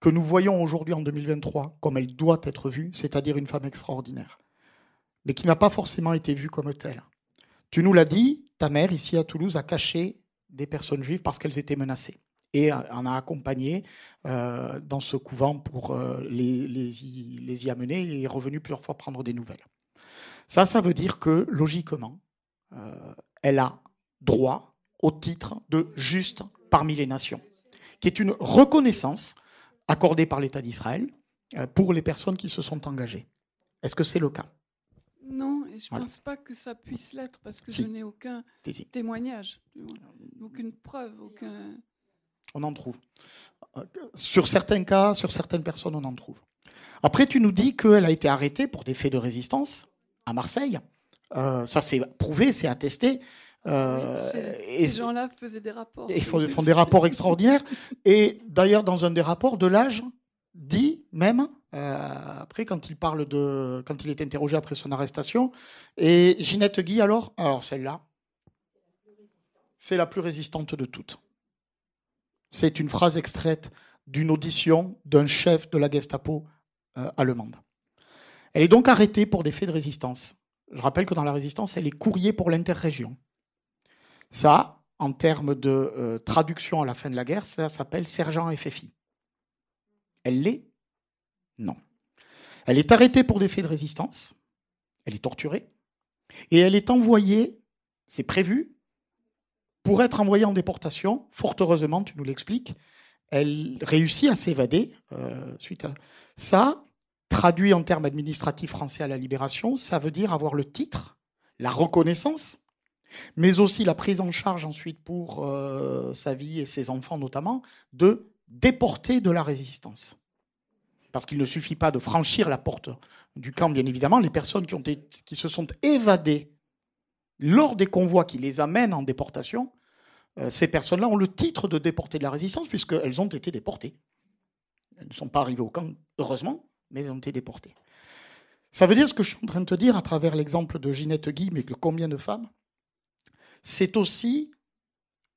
que nous voyons aujourd'hui en 2023 comme elle doit être vue, c'est-à-dire une femme extraordinaire, mais qui n'a pas forcément été vue comme telle. Tu nous l'as dit, ta mère ici à Toulouse a caché des personnes juives parce qu'elles étaient menacées et en a accompagné euh, dans ce couvent pour euh, les, les, y, les, y, amener et est revenu plusieurs fois prendre des nouvelles. Ça, ça veut dire que logiquement, euh, elle a droit au titre de juste parmi les nations, qui est une reconnaissance accordée par l'État d'Israël pour les personnes qui se sont engagées. Est-ce que c'est le cas Non, et je ne pense pas que ça puisse l'être parce que je n'ai aucun témoignage, aucune preuve, aucun. On en trouve. Euh, sur certains cas, sur certaines personnes, on en trouve. Après, tu nous dis qu'elle a été arrêtée pour des faits de résistance à Marseille. Euh, ça, c'est prouvé, c'est attesté. Euh, et ces gens-là faisaient des rapports. Ils font, des rapports extraordinaires. Et d'ailleurs, dans un des rapports, de l'âge dit même, après, quand il parle de. quand il est interrogé après son arrestation. Et Ginette Guy, alors Alors, celle-là, c'est la plus résistante de toutes. C'est une phrase extraite d'une audition d'un chef de la Gestapo euh, allemande. Elle est donc arrêtée pour des faits de résistance. Je rappelle que dans la résistance, elle est courrier pour l'interrégion. Ça, en termes de euh, traduction à la fin de la guerre, ça s'appelle sergent FFI. Elle l'est Non. Elle est arrêtée pour des faits de résistance, elle est torturée, et elle est envoyée, c'est prévu, pour être envoyée en déportation, fort heureusement, tu nous l'expliques, elle réussit à s'évader euh, suite à ça. Traduit en termes administratifs français à la libération, ça veut dire avoir le titre, la reconnaissance, mais aussi la prise en charge ensuite pour euh, sa vie et ses enfants notamment, de déporter de la résistance. Parce qu'il ne suffit pas de franchir la porte du camp, bien évidemment, les personnes qui se sont évadées lors des convois qui les amènent en déportation euh, ces personnes-là ont le titre de déportées de la résistance, puisqu'elles ont été déportées. Elles ne sont pas arrivées au camp, heureusement, mais elles ont été déportées. Ça veut dire ce que je suis en train de te dire à travers l'exemple de Ginette Guy, mais de combien de femmes C'est aussi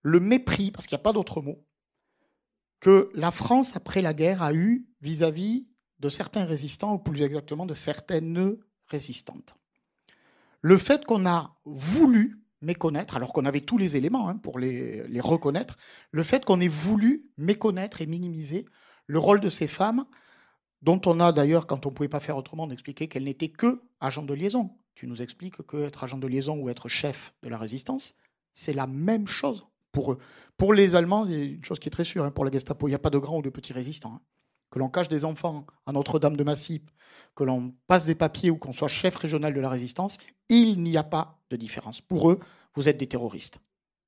le mépris, parce qu'il n'y a pas d'autre mot, que la France, après la guerre, a eu vis-à-vis -vis de certains résistants, ou plus exactement de certaines résistantes. Le fait qu'on a voulu méconnaître, alors qu'on avait tous les éléments hein, pour les, reconnaître, le fait qu'on ait voulu méconnaître et minimiser le rôle de ces femmes, dont on a d'ailleurs, quand on ne pouvait pas faire autrement, expliqué qu'elles n'étaient que agents de liaison. Tu nous expliques que être agent de liaison ou être chef de la résistance, c'est la même chose pour eux. Pour les Allemands, c'est une chose qui est très sûre. Hein, pour la Gestapo, il n'y a pas de grands ou de petits résistants. Hein que l'on cache des enfants à Notre-Dame de Massip, que l'on passe des papiers ou qu'on soit chef régional de la résistance, il n'y a pas de différence. Pour eux, vous êtes des terroristes.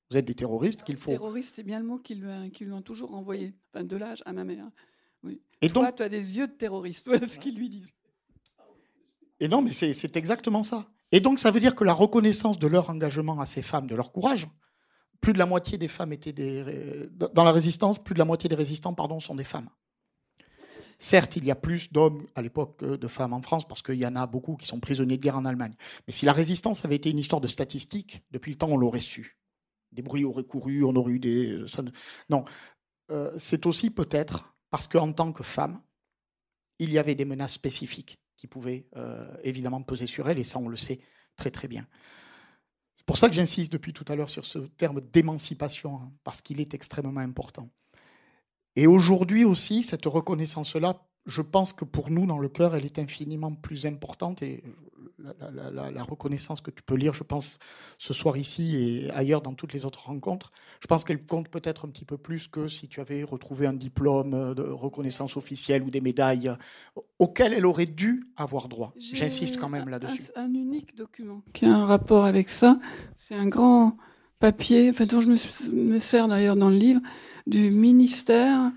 Vous êtes des terroristes qu'il faut. Terroriste, c'est bien le mot qu'ils lui, hein, ont toujours envoyé, de l'âge à ma mère. Et Toi, tu as des yeux de terroriste, voilà ce qu'ils lui disent. Et non, mais c'est exactement ça. Et donc, ça veut dire que la reconnaissance de leur engagement à ces femmes, de leur courage, plus de la moitié des femmes étaient des... dans la résistance, plus de la moitié des résistants, pardon, sont des femmes. Certes, il y a plus d'hommes à l'époque que de femmes en France, parce qu'il y en a beaucoup qui sont prisonniers de guerre en Allemagne. Mais si la résistance avait été une histoire de statistiques, depuis le temps, on l'aurait su. Des bruits auraient couru, on aurait eu des... Euh, non. Euh, c'est aussi peut-être parce qu'en tant que femme, il y avait des menaces spécifiques qui pouvaient euh, évidemment peser sur elle, et ça, on le sait très très bien. C'est pour ça que j'insiste depuis tout à l'heure sur ce terme d'émancipation, hein, parce qu'il est extrêmement important. Et aujourd'hui aussi, cette reconnaissance-là, je pense que pour nous, dans le cœur, elle est infiniment plus importante. Et la, reconnaissance que tu peux lire, je pense, ce soir ici et ailleurs dans toutes les autres rencontres, je pense qu'elle compte peut-être un petit peu plus que si tu avais retrouvé un diplôme de reconnaissance officielle ou des médailles auxquelles elle aurait dû avoir droit. J'insiste quand même là-dessus. Un, un unique document qui a un rapport avec ça, c'est un grand papier, enfin, dont je me, sers d'ailleurs dans le livre, du ministère.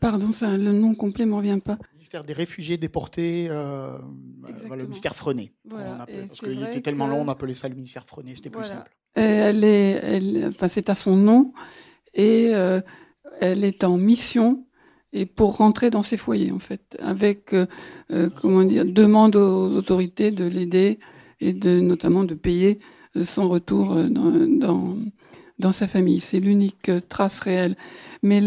Pardon, le nom complet ne me revient pas. Le ministère des réfugiés déportés, euh, euh, le ministère Frenet. parce qu'il était tellement long, on appelait ça le ministère Frenet, c'était plus simple. elle est, enfin, c'est à son nom, et euh, elle est en mission et pour rentrer dans ses foyers en fait, avec comment dire, demande aux autorités de l'aider et de notamment de payer son retour euh, dans, sa famille. C'est l'unique euh, trace réelle. Mais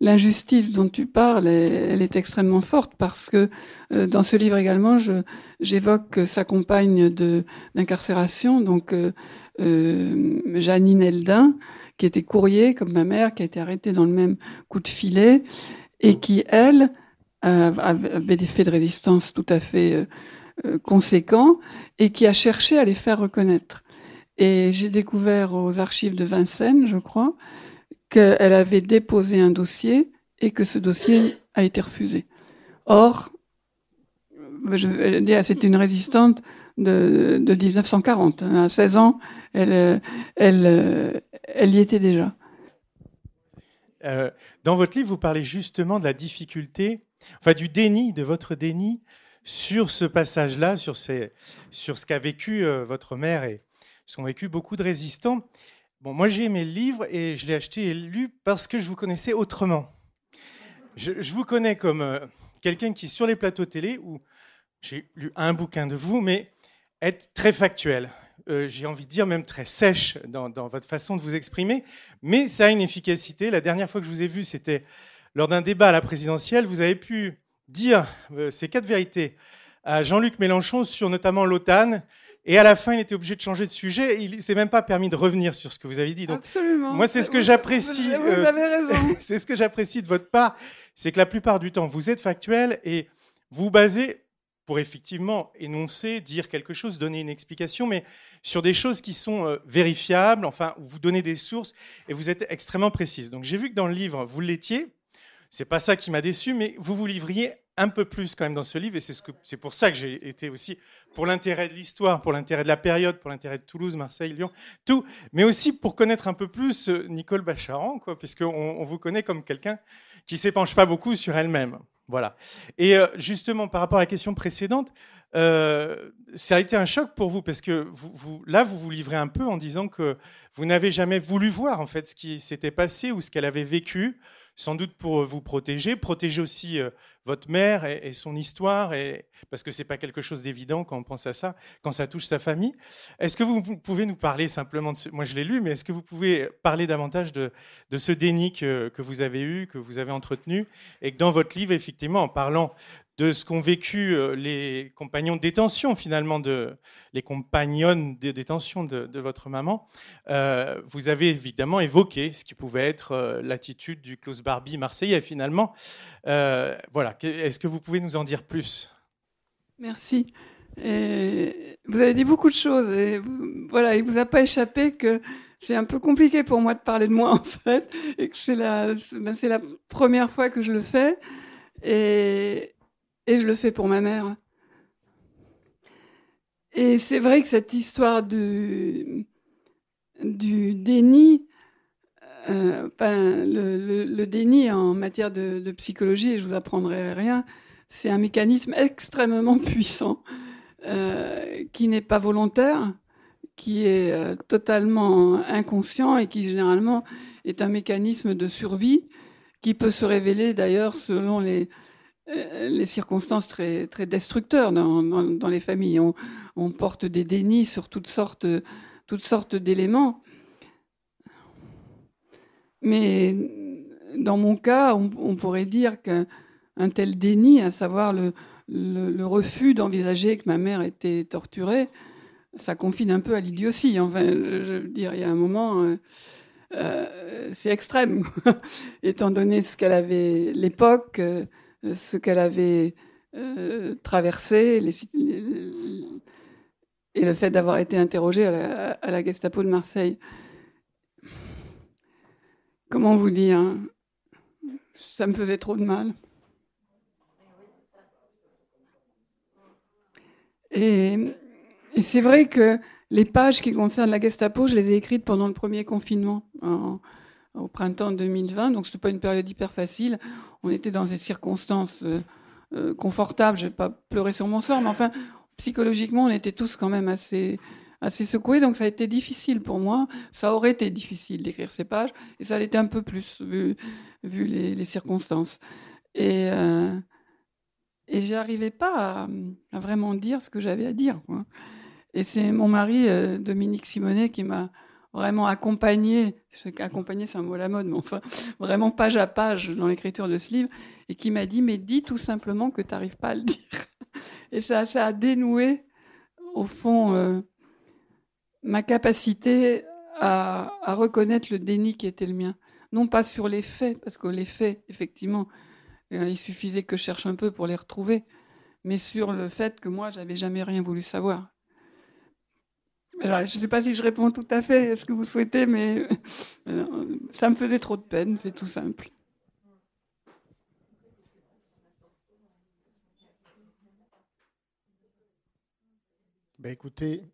l'injustice dont tu parles, elle, est extrêmement forte parce que euh, dans ce livre également, j'évoque sa compagne d'incarcération, donc Janine Eldin, qui était courrier comme ma mère, qui a été arrêtée dans le même coup de filet et qui, elle, avait des faits de résistance tout à fait conséquents et qui a cherché à les faire reconnaître. Et j'ai découvert aux archives de Vincennes, je crois, qu'elle avait déposé un dossier et que ce dossier a été refusé. Or, ah, c'est une résistante de, 1940. à 16 ans, elle, elle, elle y était déjà. Euh, dans votre livre, vous parlez justement de la difficulté, enfin du déni, de votre déni sur ce passage-là, sur, sur ce qu'a vécu euh, votre mère et, sont vécu beaucoup de résistants. Bon, moi j'ai aimé le livre et je l'ai acheté et lu parce que je vous connaissais autrement. Je, vous connais comme euh, quelqu'un qui, sur les plateaux télé, où j'ai lu un bouquin de vous, mais être très factuel. Euh, j'ai envie de dire même très sèche dans, votre façon de vous exprimer, mais ça a une efficacité. La dernière fois que je vous ai vu, c'était lors d'un débat à la présidentielle. Vous avez pu dire euh, ces quatre vérités à Jean-Luc Mélenchon sur notamment l'OTAN, et à la fin, il était obligé de changer de sujet. il s'est même pas permis de revenir sur ce que vous avez dit. Absolument. Moi, c'est ce que j'apprécie. Euh, *laughs* c'est ce que j'apprécie de votre part, c'est que la plupart du temps, vous êtes factuel et vous basez pour effectivement énoncer, dire quelque chose, donner une explication, mais sur des choses qui sont euh, vérifiables. Enfin, vous donnez des sources et vous êtes extrêmement précise. Donc, j'ai vu que dans le livre, vous l'étiez. C'est pas ça qui m'a déçu, mais vous vous livriez un peu plus quand même dans ce livre, et c'est pour ça que j'ai été aussi, pour l'intérêt de l'histoire, pour l'intérêt de la période, pour l'intérêt de Toulouse, Marseille, Lyon, tout, mais aussi pour connaître un peu plus euh, Nicole Bacharan, quoi, puisqu'on on vous connaît comme quelqu'un qui s'épanche pas beaucoup sur elle-même. Voilà. Et euh, justement, par rapport à la question précédente, euh, ça a été un choc pour vous parce que là, vous vous livrez un peu en disant que vous n'avez jamais voulu voir en fait ce qui s'était passé ou ce qu'elle avait vécu sans doute pour euh, vous protéger, protéger aussi euh, votre mère et, son histoire, et, parce que ce n'est pas quelque chose d'évident quand on pense à ça, quand ça touche sa famille. Est-ce que vous pouvez nous parler simplement de moi je l'ai lu, mais est-ce que vous pouvez parler davantage de, ce déni que, que vous avez eu, que vous avez entretenu, et que dans votre livre, effectivement, en parlant de ce qu'ont vécu euh, les compagnons de détention, finalement, de, les compagnonnes de détention de, votre maman, euh, vous avez évidemment évoqué ce qui pouvait être euh, l'attitude du Klaus Barbie marseillais, finalement. voilà, est-ce que vous pouvez nous en dire plus Merci. vous avez dit beaucoup de choses. voilà, il ne vous a pas échappé que c'est un peu compliqué pour moi de parler de moi, *laughs* en fait, et que c'est la, la première fois que je le fais. Et, et je le fais pour ma mère. Et c'est vrai que cette histoire du, du déni, euh, ben, le, le, déni en matière de, de psychologie, je vous apprendrai rien, c'est un mécanisme extrêmement *laughs* puissant euh, qui n'est pas volontaire, qui est euh, totalement inconscient et qui généralement est un mécanisme de survie qui peut se révéler d'ailleurs selon les, euh, les circonstances très, destructeurs dans, les familles. On, porte des dénis sur toutes sortes, toutes sortes d'éléments. Mais dans mon cas, on, pourrait dire qu'un tel déni, à savoir le, refus d'envisager que ma mère était torturée, ça confine un peu à l'idiotie. Enfin, je, veux dire, il y a un moment, euh, euh, c'est extrême, *laughs* étant donné ce qu'elle avait l'époque. Euh, ce qu'elle avait euh, traversé et le fait d'avoir été interrogée à la, Gestapo de Marseille. Comment vous dire hein Ça me faisait trop de mal. Et, c'est vrai que les pages qui concernent la Gestapo, je les ai écrites pendant le premier confinement, au printemps 2020, donc ce pas une période hyper facile on était dans des circonstances euh, euh, confortables. Je vais pas pleuré sur mon sort, mais enfin, psychologiquement, on était tous quand même assez assez secoués. Donc ça a été difficile pour moi. Ça aurait été difficile d'écrire ces pages, et ça l'était un peu plus vu, les, circonstances. Et euh, et j'arrivais pas à, vraiment dire ce que j'avais à dire. Et c'est mon mari, euh, Dominique Simonet, qui m'a vraiment accompagné, accompagné c'est un mot à la mode, mais enfin, vraiment page à page dans l'écriture de ce livre, et qui m'a dit, mais dis tout simplement que tu n'arrives pas à le *laughs* dire. Et ça, a dénoué, au fond, euh, ma capacité à, reconnaître le déni qui était le mien. Non pas sur les faits, parce que les faits, effectivement, euh, il suffisait que je cherche un peu pour les retrouver, mais sur le fait que moi, j'avais jamais rien voulu savoir je ne sais pas si je réponds tout à fait à ce que vous souhaitez, mais euh, ça me faisait trop de peine, c'est tout simple. Ben écoutez,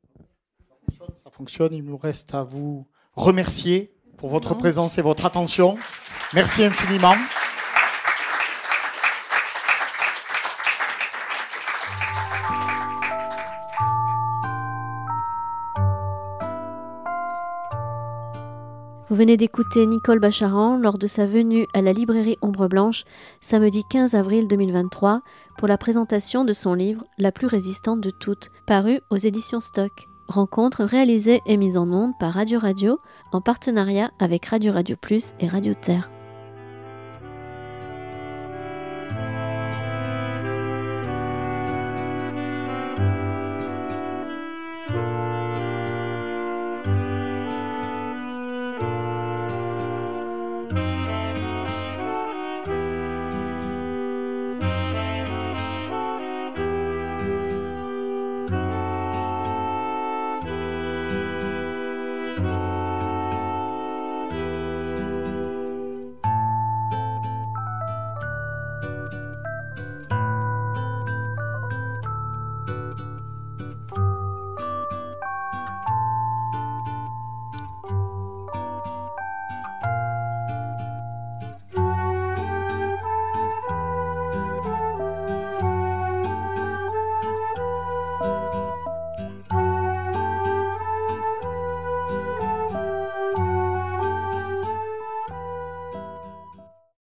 ça fonctionne. Il nous reste à vous remercier pour votre présence et votre attention. Merci infiniment. Vous venez d'écouter Nicole Bacharan lors de sa venue à la librairie Ombre Blanche samedi 15 avril 2023 pour la présentation de son livre La plus résistante de toutes, paru aux éditions Stock. Rencontre réalisée et mise en onde par Radio Radio en partenariat avec Radio Radio Plus et Radio Terre.